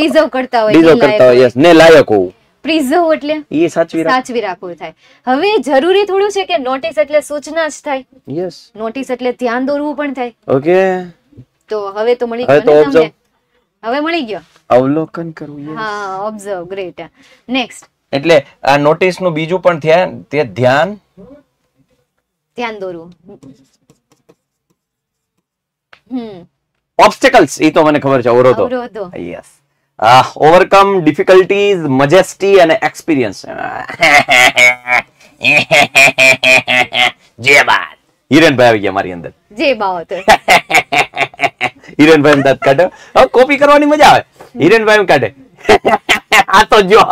મે કરતા હોય ને લાયક હોવું પ્રિઝર્વ એટલે એ સાચવી સાચવી રાખવું થાય હવે જરૂરી થોડું છે કે નોટિસ એટલે સૂચના જ થાય યસ નોટિસ એટલે ધ્યાન દોરવું પણ થાય ઓકે તો હવે તો મળી ગયો હવે મળી ગયો અવલોકન કરવું યસ હા ઓબ્ઝર્વ ગ્રેટ નેક્સ્ટ એટલે આ નોટિસ નું બીજું પણ ધ્યાન તે ધ્યાન ધ્યાન દોરવું હમ ઓબ્સ્ટેકલ્સ એ તો મને ખબર છે અવરોધો અવરોધો યસ ઓવરકમ ડિફિકલ્ટીઝ મજેસ્ટી અને એક્સપિરિયન્સ જે બાત હિરેનભાઈ આવી ગયા મારી અંદર જે બાત હિરેનભાઈ દાંત કાઢે કોપી કરવાની મજા આવે હિરેનભાઈ કાઢે આ તો જો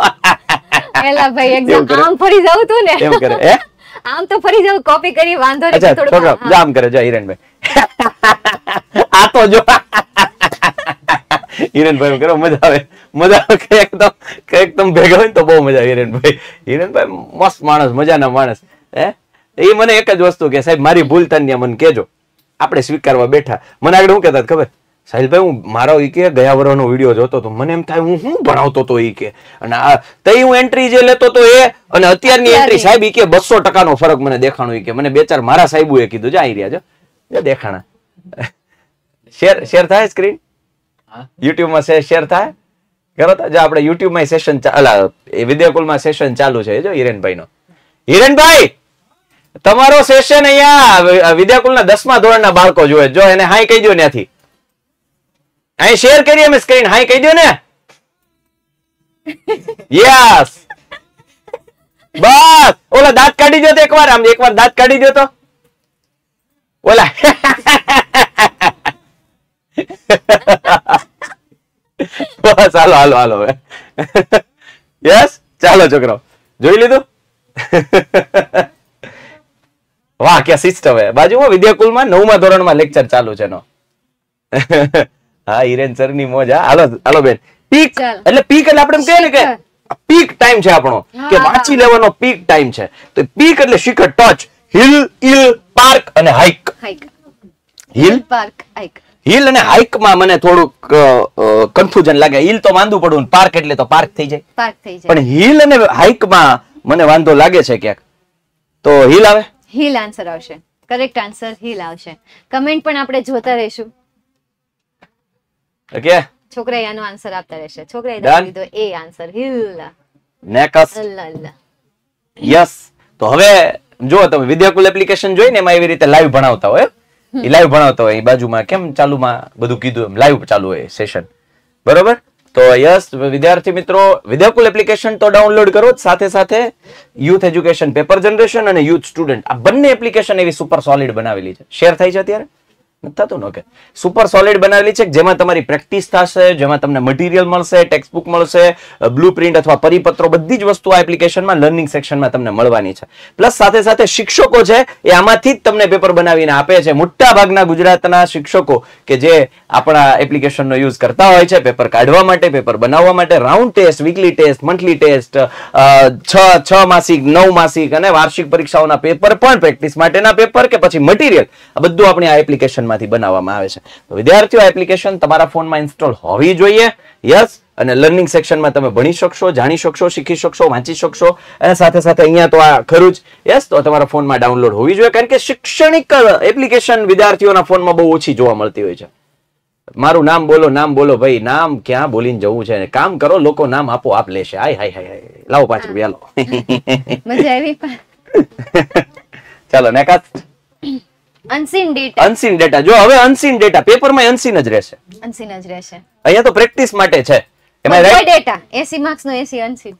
એલા ભાઈ એકદમ આમ ફરી જાવ તું ને એમ કરે હે આમ તો ફરી જાવ કોપી કરી વાંધો નહીં થોડું આમ કરે જો હિરેનભાઈ આ તો જો હિરેનભાઈ કરો મજા આવે મજા આવે કે એકદમ કે એકદમ ભેગા હોય ને તો બહુ મજા આવે હિરેનભાઈ હિરેનભાઈ મસ્ત માણસ મજાના માણસ હે એ મને એક જ વસ્તુ કે સાહેબ મારી ભૂલ તન્ય મને કેજો આપણે સ્વીકારવા બેઠા મને આગળ શું કહેતા ખબર સાહેબભાઈ હું મારો ઈ કે ગયા વર્ષનો વિડીયો જોતો હતો મને એમ થાય હું શું ભણાવતો હતો ઈ કે અને આ તઈ હું એન્ટ્રી જે લેતો હતો એ અને અત્યારની એન્ટ્રી સાહેબ એ કે બસો ટકાનો ફરક મને દેખાણો એ કે મને બે ચાર મારા સાહેબુએ કીધું જા આવી રહ્યા જો દેખાણા શેર શેર થાય સ્ક્રીન યુટ્યુબમાં શેર થાય કરો જો આપણે યુટ્યુબમાં સેશન વિદ્યાકુલમાં સેશન ચાલુ છે જો હિરેનભાઈનો હિરેનભાઈ તમારો સેશન અહીંયા વિદ્યાકુલના દસમા ધોરણના બાળકો જોવે જો એને હાઈ કહી દો ત્યાંથી અહીં શેર કરીએ અમે સ્ક્રીન હાઈ કહી દો ને યસ બસ ઓલા દાંત કાઢી દો તો વાર આમ એક વાર દાંત કાઢી દો તો ઓલા બસ હાલો હાલો હાલો હવે યસ ચાલો છોકરો જોઈ લીધું વાહ ક્યાં શિસ્ત હવે બાજુમાં વિદ્યાકુલમાં નવમા ધોરણમાં લેક્ચર ચાલુ છે એનો હા હિરેન સર ની મોજ હા હાલો હાલો બેન પીક એટલે પીક એટલે આપણે એમ કહે ને કે પીક ટાઈમ છે આપણો કે વાંચી લેવાનો પીક ટાઈમ છે તો પીક એટલે શિખર ટચ હિલ ઇલ પાર્ક અને hike hike hill park hike hill અને હાઇકમાં મને થોડુંક કન્ફ્યુઝન લાગે હિલ તો વાંધું પડવું પાર્ક એટલે તો પાર્ક થઈ જાય પાર્ક થઈ જાય પણ હિલ અને હાઇકમાં મને વાંધો લાગે છે ક્યાંક તો હિલ આવે હિલ આન્સર આવશે કરેક્ટ આન્સર હિલ આવશે કમેન્ટ પણ આપણે જોતા રહીશું ઓકે છોકરા આનો આન્સર આપતા રહેશે છોકરાએ દાખલ દીધો એ આન્સર હિલ નેકસ યસ તો હવે જો તમે વિદ્યાકુલ એપ્લિકેશન જોઈને એમાં એવી રીતે લાઈવ ભણાવતા હોય એ લાઈવ ભણાવતા હોય એ બાજુમાં કેમ ચાલુમાં બધું કીધું એમ લાઈવ ચાલુ હોય સેશન બરોબર તો યસ વિદ્યાર્થી મિત્રો વિદ્યાકુલ એપ્લિકેશન તો ડાઉનલોડ કરો સાથે સાથે યુથ એજ્યુકેશન પેપર જનરેશન અને યુથ સ્ટુડન્ટ આ બંને એપ્લિકેશન એવી સુપર સોલિડ બનાવેલી છે શેર થઈ છે અત્યારે સુપર સોલિડ બનાવેલી છે જેમાં તમારી પ્રેક્ટિસ થશે જેમાં તમને મટીરિયલ મળશે ટેક્સ્ટબુક મળશે બ્લુ પ્રિન્ટ અથવા પરિપત્રો બધી જ વસ્તુ આ એપ્લિકેશનમાં લર્નિંગ સેક્શનમાં તમને મળવાની છે પ્લસ સાથે સાથે શિક્ષકો છે એ આમાંથી જ તમને પેપર બનાવીને આપે છે મોટા ભાગના ગુજરાતના શિક્ષકો કે જે આપણા એપ્લિકેશનનો યુઝ કરતા હોય છે પેપર કાઢવા માટે પેપર બનાવવા માટે round test weekly test monthly test છ છ માસિક નવ માસિક અને વાર્ષિક પરીક્ષાઓના પેપર પણ પ્રેક્ટિસ માટેના પેપર કે પછી મટીરિયલ આ બધું આપણી આ એપ્લિકેશન એપ્લિકેશનમાંથી બનાવવામાં આવે છે તો વિદ્યાર્થીઓ એપ્લિકેશન તમારા ફોનમાં ઇન્સ્ટોલ હોવી જોઈએ યસ અને લર્નિંગ સેક્શનમાં તમે ભણી શકશો જાણી શકશો શીખી શકશો વાંચી શકશો અને સાથે સાથે અહીંયા તો આ ખરું જ યસ તો તમારા ફોનમાં ડાઉનલોડ હોવી જોઈએ કારણ કે શૈક્ષણિક એપ્લિકેશન વિદ્યાર્થીઓના ફોનમાં બહુ ઓછી જોવા મળતી હોય છે મારું નામ બોલો નામ બોલો ભાઈ નામ ક્યાં બોલીને જવું છે કામ કરો લોકો નામ આપો આપ લેશે હાય હાય હાય લાવો પાંચ રૂપિયા લાવો મજા આવી ચાલો નેકાત અનસીન ડેટા અનસીન ડેટા જો હવે અનસીન ડેટા પેપરમાં અનસીન જ રહેશે અનસીન જ રહેશે અહીંયા તો પ્રેક્ટિસ માટે છે એમાં રાઈટ ડેટા 80 માર્ક્સ નો 80 અનસીન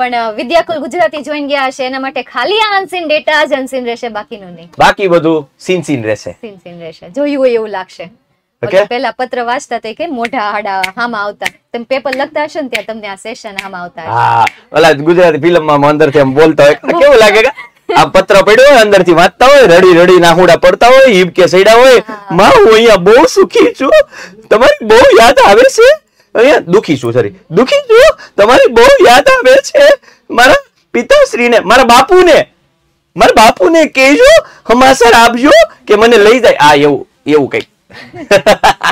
પણ વિદ્યાકુલ ગુજરાતી જોઈન ગયા હશે એના માટે ખાલી આ અનસીન ડેટા જ અનસીન રહેશે બાકીનું નહીં બાકી બધું સીન સીન રહેશે સીન સીન રહેશે જોયું હોય એવું લાગશે પેલા પત્ર વાંચતા તે કે મોઢા હાડા હામાં આવતા તમે પેપર લખતા હશો ને ત્યાં તમને આ સેશન હામાં આવતા હા ઓલા ગુજરાતી ફિલ્મમાં અંદરથી આમ બોલતા હોય કેવું લાગે કે આ પત્ર પડ્યો હોય અંદરથી વાંચતા હોય રડી રડી નાહુડા પડતા હોય ઈબ સૈડા હોય માં હું અહીંયા બહુ સુખી છું તમારી બહુ યાદ આવે છે અહીંયા દુખી છું સોરી દુખી છું તમારી બહુ યાદ આવે છે મારા પિતાશ્રીને મારા બાપુને મારા બાપુને કહેજો હમાસર આપજો કે મને લઈ જાય આ એવું એવું કઈ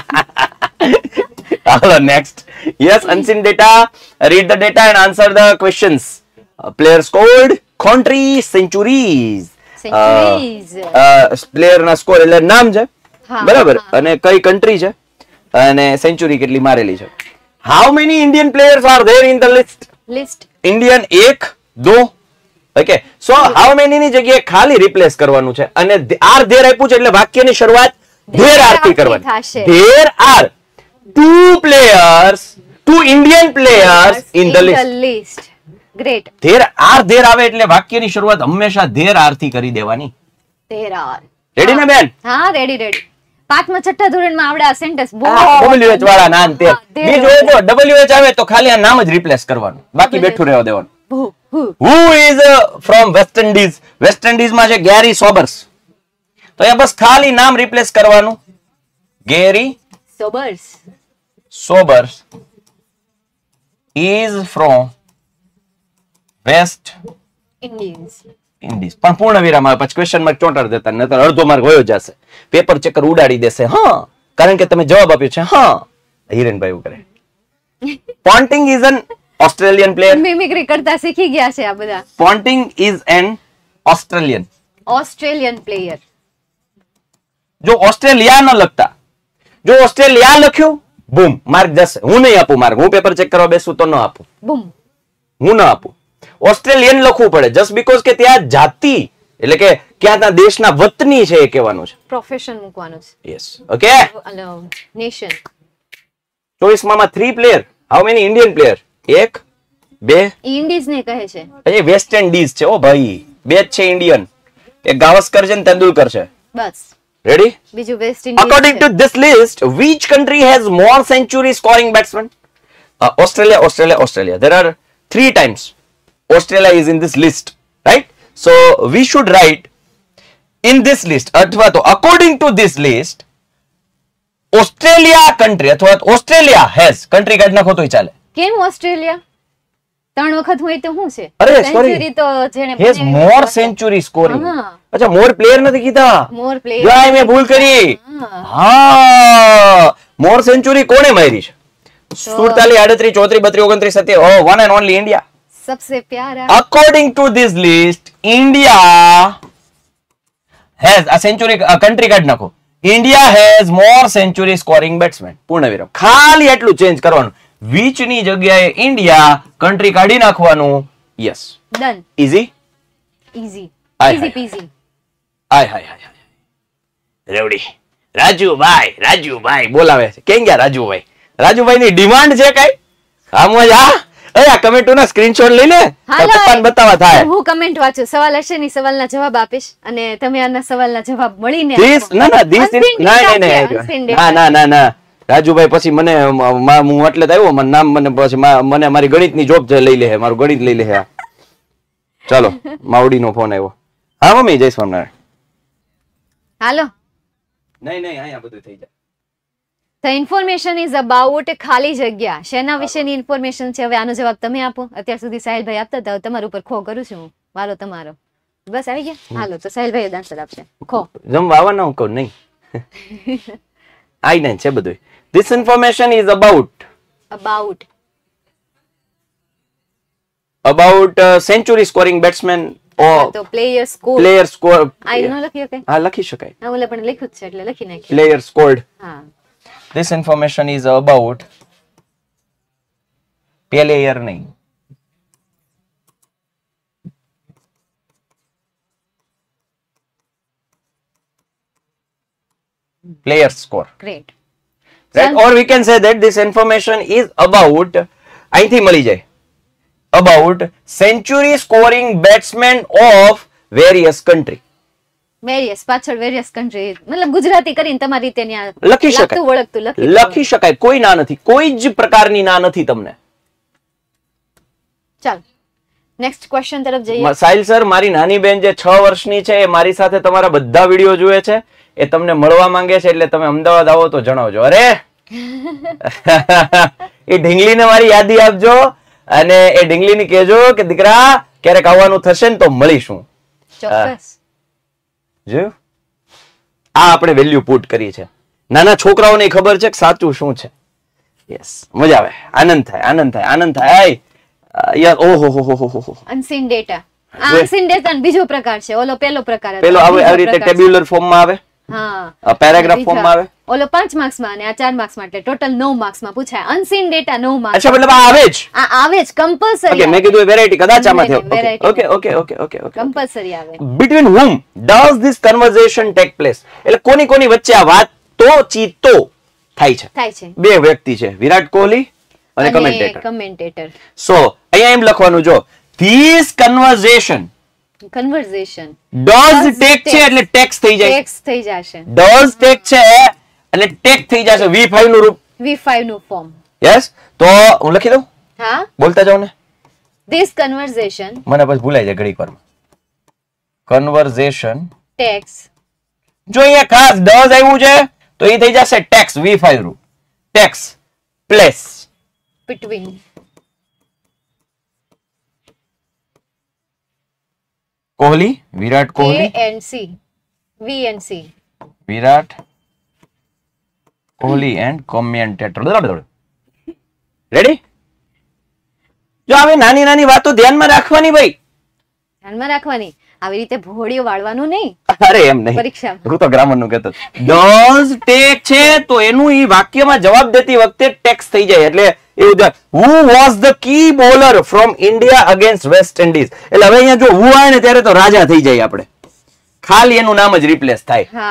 હાલો next yes unseen data read the data and answer the questions players called country centuries player score એટલે નામ છે બરાબર અને કઈ કન્ટ્રી છે અને સેન્ચુરી કેટલી મારેલી છે how many Indian players are there in the list list Indian એક દો ઓકે સો હાઉ મેની ની જગ્યાએ ખાલી રિપ્લેસ કરવાનું છે અને આર ધેર આપ્યું છે એટલે વાક્યની શરૂઆત ધેર આર થી કરવાની there are two players two Indian players in the list great there are there આવે એટલે વાક્યની શરૂઆત હંમેશા ધેર આર થી કરી દેવાની ધેર આર રેડી ને બેન હા રેડી રેડી પાંચમા છઠ્ઠા ધોરણમાં આવડે આ સેન્ટેન્સ ડબલ્યુએચ વાળા નામ તે બીજો જો ડબલ્યુએચ આવે તો ખાલી આ નામ જ રિપ્લેસ કરવાનું બાકી બેઠું રહેવા દેવાનું who is from West Indies West Indies માં છે ગેરી સોબર્સ તો એ બસ ખાલી નામ રિપ્લેસ કરવાનું Garry Sobers Sobers is from West Indies Indies પણ પૂર્ણ વિરામ આવે પછી ક્વેશ્ચન માર્ક ચોંટાડી દેતા નહીતર અડધો માર્ક વયો જશે પેપર ચેકર ઉડાડી દેશે હા કારણ કે તમે જવાબ આપ્યો છે હા હિરેનભાઈ એવું કરે Ponting is an Australian player mimicry કરતા શીખી ગયા છે આ બધા Ponting is an Australian Australian player જો ઓસ્ટ્રેલિયા ન લખતા જો ઓસ્ટ્રેલિયા લખ્યું બૂમ માર્ક જશે હું નહીં આપું માર્ક હું પેપર ચેક કરવા બેસું તો ન આપું બૂમ હું ન આપું ઓસ્ટ્રેલિયન લખવું પડે જસ્ટ બીકોઝ કે ત્યાં જાતિ એટલે કે ક્યાં ત્યાં દેશના વતની છે એ કહેવાનું છે પ્રોફેશન મૂકવાનું છે યસ ઓકે નેશન 24 માં three player how many Indian player એક બે ઇન્ડિઝ ને કહે છે અરે વેસ્ટ ઇન્ડિઝ છે ઓ ભાઈ બે જ છે ઇન્ડિયન એક ગાવસ્કર છે ને તેંડુલકર છે બસ રેડી બીજું West Indies according to this list which country has more century scoring batsmen Australia Australia Australia there are 3 times Australia is in this list, right? So we should write in this list અથવા તો according to this list Australia country અથવા Australia has country કાઢ નાખો તોય ચાલે કેમ Australia ત્રણ વખત હોય તો શું છે અરે સેન્ચુરી તો જેને હેઝ મોર સેન્ચુરી સ્કોરિંગ અચ્છા મોર પ્લેયર નથી કીધા મોર પ્લેયર જો મે ભૂલ કરી હા મોર સેન્ચુરી કોણે મારી છે સુરતાલી આડત્રી ચોત્રી બત્રી ઓગણત્રીસ સત્ય ઓ વન એન્ડ ઓનલી ઇન્ડિયા सबसे प्यारा according to this list India has આ સેન્ચુરી કન્ટ્રી કાર્ડ નાખો India has more century scoring batsmen પૂર્ણ વિરામ એટલું ચેન્જ કરવાનું વિચ ની જગ્યાએ ઇન્ડિયા કન્ટ્રી કાઢી નાખવાનું yes done easy easy easy peasy hi hi hi રેવડી રાજુભાઈ રાજુભાઈ બોલાવે છે કેમ ગયા રાજુભાઈ રાજુભાઈ ની ડિમાન્ડ છે કઈ આમ જ આ અરે કમેન્ટોના સ્ક્રીનશોટ લઈ પપ્પાને બતાવવા થાય હું કમેન્ટ વાંચું સવાલ હશે ની સવાલના જવાબ આપીશ અને તમે આના સવાલના જવાબ મળીને ધીસ ના ના ધીસ ના ના ના ના ના રાજુભાઈ પછી મને હું એટલે આવ્યો મને નામ મને પછી મને મારી ગણિતની જોબ લઈ લે મારું ગણિત લઈ લે ચાલો માવડી નો ફોન આવ્યો હા મમ્મી જય સ્વામિનારાયણ હાલો નહીં નહીં અહીંયા બધું થઈ જાય ધ ઇન્ફોર્મેશન ઇઝ અબાઉટ ખાલી જગ્યા શેના વિશેની ઇન્ફોર્મેશન છે હવે આનો જવાબ તમે આપો અત્યાર સુધી સાહિલભાઈ આપતા હતા તમારા ઉપર ખો કરું છું હું વાલો તમારો બસ આવી ગયા હાલો તો સાહિલભાઈ આન્સર આપશે ખો જમ વાવા ન કહું નહીં આઈ નહીં છે બધું this information is about about about century scoring batsmen તો player score player score I ન લખી શકાય હા લખી શકાય ઓલે પણ લખ્યું છે એટલે લખી નાખ્યું પ્લેયર સ્કોર્ડ હા this information is about PLA earning. player score. Great. Right? or we can say that this information is about Aithi મળી about century scoring batsmen of various country. Various પાછળ વેરિયસ કન્ટ્રી મતલબ ગુજરાતી કરીને તમારી રીતે ત્યાં લખી શકાય ઓળખતું લખી શકાય કોઈ ના નથી કોઈ જ પ્રકારની ના નથી તમને ચાલ નેક્સ્ટ ક્વેશ્ચન તરફ જઈએ સાહિલ સર મારી નાની બેન જે 6 વર્ષની છે એ મારી સાથે તમારા બધા વિડિયો જુએ છે એ તમને મળવા માંગે છે એટલે તમે અમદાવાદ આવો તો જણાવજો અરે એ ઢીંગલીને મારી યાદી આપજો અને એ ઢીંગલીને કહેજો કે દીકરા ક્યારેક આવવાનું થશે ને તો મળીશું ચોક્કસ આ આપણે વેલ્યુ પુટ કરી છે નાના છોકરાઓને ખબર છે કે સાચું શું છે યસ મજા આવે આનંદ થાય આનંદ થાય આનંદ થાય યાર ઓહો હો હો હો અનસીન ડેટા અનસીન ડેટા બીજો પ્રકાર છે ઓલો પહેલો પ્રકાર પેલો આવી રીતે ટેબ્યુલર ફોર્મમાં આવે હા પેરેગ્રાફ ફોર્મમાં આવે ઓલો 5 માર્ક્સ માં અને આ 4 માર્ક્સ માં ટોટલ નવ માર્ક્સ માં પૂછાય અનસીન ડેટા 9 માર્ક્સ અચ્છા મતલબ આ આવે જ આ આવે જ કમ્પલસરી ઓકે મેં કીધું વેરાયટી કદાચ આમાં થયો okay okay okay okay okay compulsory આવે between whom does this conversation take place એટલે કોની કોની વચ્ચે આ વાત તો ચીતો થાય છે થાય છે બે વ્યક્તિ છે વિરાટ કોહલી અને કમેન્ટેટર કમેન્ટેટર સો અહીંયા એમ લખવાનું જો this conversation conversation does take છે એટલે ટેક્સ થઈ જાય ટેક્સ થઈ જશે ડઝ ટેક છે એટલે ટેક થઈ જશે v5 નું રૂપ v5 નું ફોર્મ યસ તો હું લખી દઉં હા બોલતા જાઉં ને ધીસ કન્વર્ઝેશન મને બસ ભૂલાઈ જાય ઘડીક વારમાં કન્વર્ઝેશન ટેક્સ જો અહીંયા ખાસ ડઝ આવ્યું છે તો એ થઈ જશે ટેક્સ v5 રૂપ takes place between Kohli Virat Kohli and C V and C Virat Kohli and commentator ready જો આવી નાની નાની વાતો ધ્યાનમાં રાખવાની ભાઈ ધ્યાનમાં રાખવાની આવી રીતે ભોળીઓ વાળવાનું નહીં અરે એમ નહીં પરીક્ષા હું તો ગ્રામર નું કહેતો ડોઝ ટેક છે તો એનું ઈ વાક્યમાં જવાબ દેતી વખતે ટેક્સ થઈ જાય એટલે એ ઉદાહરણ who was the key bowler from India against West Indies એટલે હવે અહીંયા જો હું આવે ને ત્યારે તો રાજા થઈ જાય આપણે ખાલી એનું નામ જ રિપ્લેસ થાય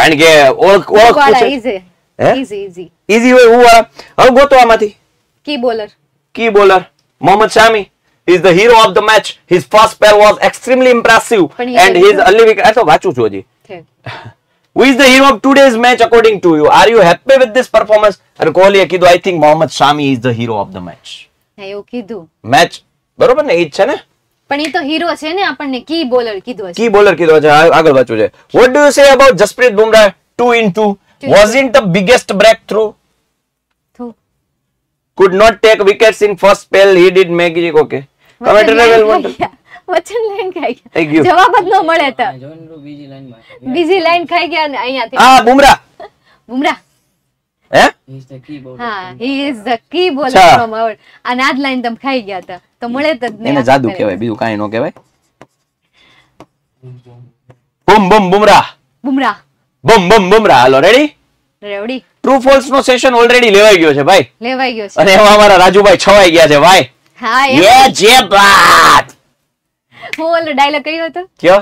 કારણ કે ઓળખ ઓળખ હે ઈઝી ઈઝી ઈઝી હોય હું વાળા હવે ગોતો આમાંથી key bowler key bowler Mohammad Shami is the hero of the match his first spell was extremely impressive and his early wicket તો વાંચું છું હજી who is the hero of today's match according to you are you happy with this performance અને કોહલીએ કીધું I think Mohammad Shami is the hero of the match એવું કીધું match બરોબર ને ઈ છે ને પણ એ તો હીરો છે ને આપણને કી બોલર કીધો છે કી બોલર કીધો છે આગળ વાંચું છે what do you say about Jasprit Bumrah 2 in 2 wasn't the biggest breakthrough. Could not take wickets in first spell. He did magic. Okay. Commentator will want. વચન લાઈન ખાઈ ગયા જવાબ જ ન મળે તો બીજી લાઈન બીજી લાઈન ખાઈ ગયા ને અહીંયાથી હા બુમરા બુમરા હે he is the key bowler હા he is the key bowler from our અને આ જ લાઈન તમે ખાઈ ગયા હતા તો મળે તો એને જાદુ કહેવાય બીજું કાઈ ન કહેવાય બુમ બુમ બુમરા બુમરા બમ બમ બમરા હાલો રેડી રેવડી true false no session already લેવાઈ ગયો છે ભાઈ લેવાઈ ગયો છે અને એમાં અમારા રાજુભાઈ છવાઈ ગયા છે ભાઈ હા યે જે બાત હું ડાયલોગ કર્યો હતો કયો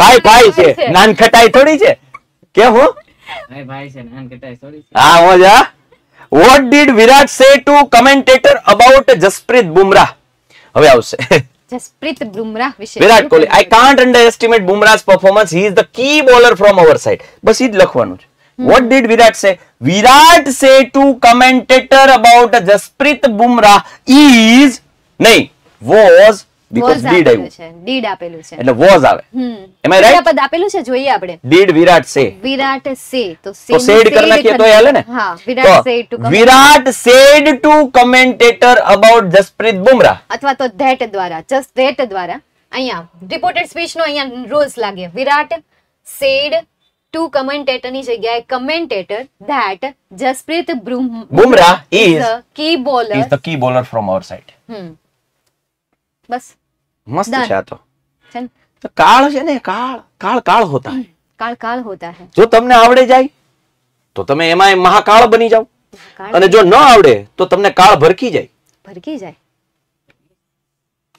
ભાઈ ભાઈ છે નાનખટાઈ થોડી છે કે હું ભાઈ ભાઈ છે નાનખટાઈ થોડી છે હા મોજા vote did Virat say to commentator about Jasprit Bumrah હવે આવશે Jasprit Bumrah વિશે Virat Kohli I can't underestimate બુમરાહ's performance he is the key bowler from our side બસ ઈ જ લખવાનું છે what did Virat say Virat say to commentator about Jasprit Bumrah is નહીં વોઝ બીકોઝ ડીડ આવ્યું ડીડ આપેલું છે એટલે વોઝ આવે એમ આઈ રાઈટ પદ આપેલું છે જોઈએ આપણે ડીડ વિરાટ સે વિરાટ સે તો સેડ કરી નાખીએ તો હાલે ને હા Virat said to Virat said to commentator about Jasprit Bumrah અથવા તો ધેટ દ્વારા જસ્ટ ધેટ દ્વારા અહીંયા રિપોર્ટેડ સ્પીચ નો અહીંયા રૂલ્સ લાગે વિરાટ સેડ ટુ કમેન્ટેટર ની જગ્યાએ commentator that Jasprit Bumrah is key bowler is the key bowler from our side બસ मस्त છે આ તો કાળ છે ને કાળ કાળ કાળ હોતા હે કાળ કાળ હોતા હે જો તમને આવડે જાય તો તમે એમાં મહાકાળ બની જાઓ અને જો ન આવડે તો તમને કાળ ભરકી જાય ભરકી જાય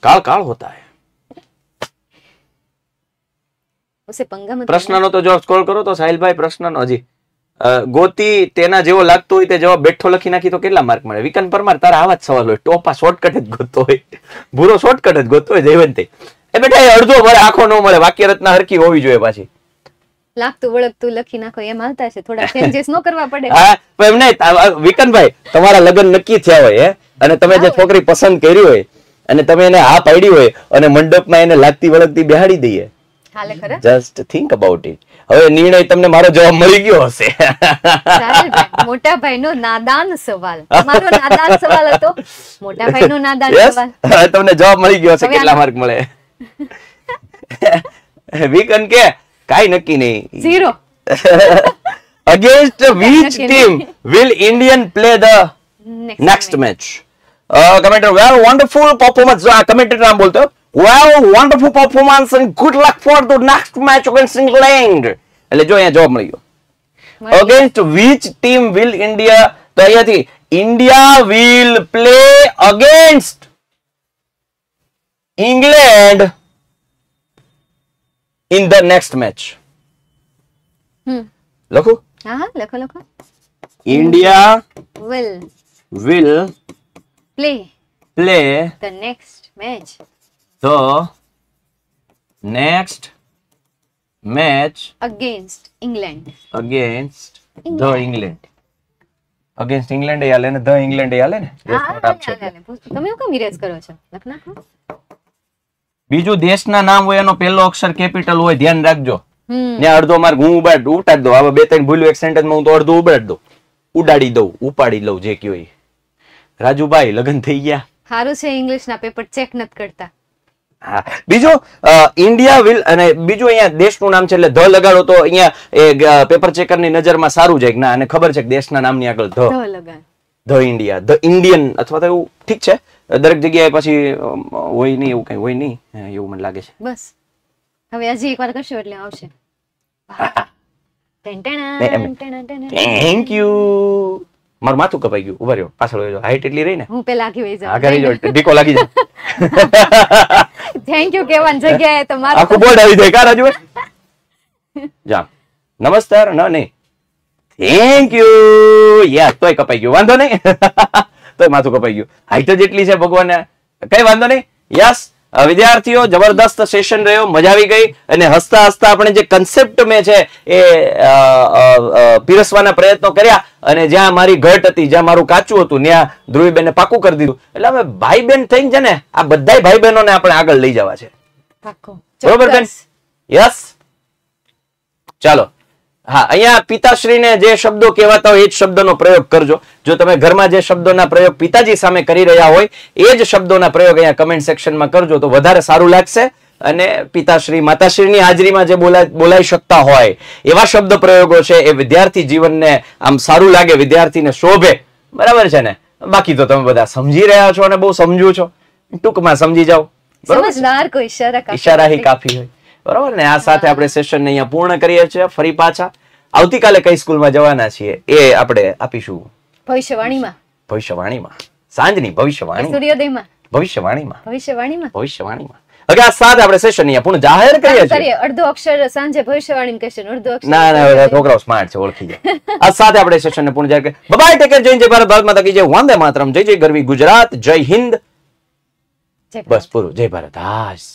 કાળ કાળ હોતા હે ઉસે पंगा પ્રશ્નનો તો જો સ્ક્રોલ કરો તો સાહિલભાઈ પ્રશ્નનો હજી ગોતી તેના જેવો લાગતો હોય તે જવાબ બેઠો લખી નાખી તો કેટલા માર્ક મળે વિકન પરમાર તારા આવા જ સવાલ હોય ટોપા શોર્ટકટ જ ગોતતો હોય ભૂરો શોર્ટકટ જ ગોતતો હોય જયવંતે એ બેટા એ અડધો ભરે આખો ન મળે વાક્ય રચના હરકી હોવી જોઈએ પાછી લાગતું વળગતું લખી નાખો એમ હાલતા છે થોડા ચેન્જીસ નો કરવા પડે હા પણ એમ નહીં વિકનભાઈ તમારા લગ્ન નક્કી થયા હોય હે અને તમે જે છોકરી પસંદ કરી હોય અને તમે એને હા પાડી હોય અને મંડપમાં એને લાગતી વળગતી બેહાડી દઈએ ચાલે ખરા જસ્ટ થિંક અબાઉટ ઇટ હવે નિર્ણય તમને મારો જવાબ મળી ગયો હશે મોટા ભાઈનો નાદાન સવાલ મારો નાદાન સવાલ હતો મોટા ભાઈનો નાદાન સવાલ તમને જવાબ મળી ગયો હશે કેટલા માર્ક મળે વીકન કે કાઈ નક્કી નહીં zero against which team will Indian play the next match commentator well wonderful performance જો આ કમેન્ટર નામ બોલતો Well, wonderful performance and good luck for the next match against England. Let's join a job. Against which team will India? So, India will play against England in the next match. Hmm. Look. Uh -huh, look, look. India will, will play, play the next match. The next match against England. Against England. the England. Against England યાલે ને the England યાલે ને race not આપશે તમે કેમ erase કરો છો લખના બીજું દેશના નામ હોય એનો પહેલો અક્ષર કેપિટલ હોય ધ્યાન રાખજો ને અડધો માર્ગ હું ઉડાડ ઉટાડી દઉં હવે બે ત્રણ ભૂલ્યું એક સેન્ટેન્સમાં હું તો અડધો ઉડાડ દઉં ઉડાડી દઉં ઉપાડી લઉં જે કયો રાજુભાઈ લગ્ન થઈ ગયા સારું છે ઇંગ્લિશ ના પેપર ચેક નથી કરતા બીજું ઇન્ડિયા વિલ અને બીજું અહીંયા દેશનું નામ છે એટલે ધ લગાડો તો અહીંયા પેપર ચેકરની નજરમાં સારું જાય ના અને ખબર છે કે દેશના નામની આગળ the the India the Indian અથવા તો એવું ઠીક છે દરેક જગ્યાએ પછી હોય નહીં એવું કઈ હોય નહીં એવું મને લાગે છે બસ હવે હજી એકવાર કરશો એટલે આવશે થેન્ક યુ મારું માથું કપાઈ ગયું ઉભા રહ્યો પાછળ હાઈટ એટલી રહી ને હું પેલા આગળ ઢીકો લાગી જાય થેન્ક યુ કેવાન જગ્યાએ તમારું આખું બોર્ડ આવી જાય કા રાજુ જા નમસ્કાર ન નહીં થેન્ક યુ યસ તોય કપાઈ ગયું વાંધો નહીં તોય માથું કપાઈ ગયું હાઈટ જ એટલી છે ભગવાન કઈ વાંધો નહીં યસ વિદ્યાર્થીઓ જબરદસ્ત સેશન રહ્યો મજા આવી ગઈ અને હસતા હસતા આપણે જે કન્સેપ્ટ મેં છે એ પીરસવાના પ્રયત્નો કર્યા અને જ્યાં મારી ઘટ હતી જ્યાં મારું કાચું હતું ત્યાં ધ્રુવીબેને પાકું કરી દીધું એટલે અમે ભાઈ બહેન થઈ છે ને આ બધા ભાઈ બહેનોને આપણે આગળ લઈ જવા છે બરોબર બેન યસ ચાલો હા અહીંયા પિતાશ્રીને જે શબ્દો કહેવાતા હોય એ જ શબ્દનો પ્રયોગ કરજો જો તમે ઘરમાં જે શબ્દોના પ્રયોગ પિતાજી સામે કરી રહ્યા હોય એ જ શબ્દોના પ્રયોગ અહીંયા કમેન્ટ સેક્શનમાં કરજો તો વધારે સારું લાગશે અને પિતાશ્રી માતાશ્રીની હાજરીમાં જે બોલાય બોલાઈ શકતા હોય એવા શબ્દ પ્રયોગો છે એ વિદ્યાર્થી જીવનને આમ સારું લાગે વિદ્યાર્થીને શોભે બરાબર છે ને બાકી તો તમે બધા સમજી રહ્યા છો અને બહુ સમજુ છો ટૂંકમાં સમજી જાઓ ઈશારા ઈશારા કાફી હોય બરાબર ને આ સાથે આપણે સેશનને અહીંયા પૂર્ણ કરીએ છીએ ફરી પાછા આવતીકાલે કઈ સ્કૂલમાં જવાના છીએ એ આપણે આપીશું ભવિષ્યવાણીમાં ભવિષ્યવાણીમાં સાંજની ભવિષ્યવાણી સૂર્યોદયમાં ભવિષ્યવાણીમાં ભવિષ્યવાણીમાં ભવિષ્યવાણીમાં સેશન પૂર્ણ બાય જય ભારત ભારત માતા કી જય વંદે માતરમ ગુજરાત જય હિન્દ બસ પૂરું જય ભારત હાશ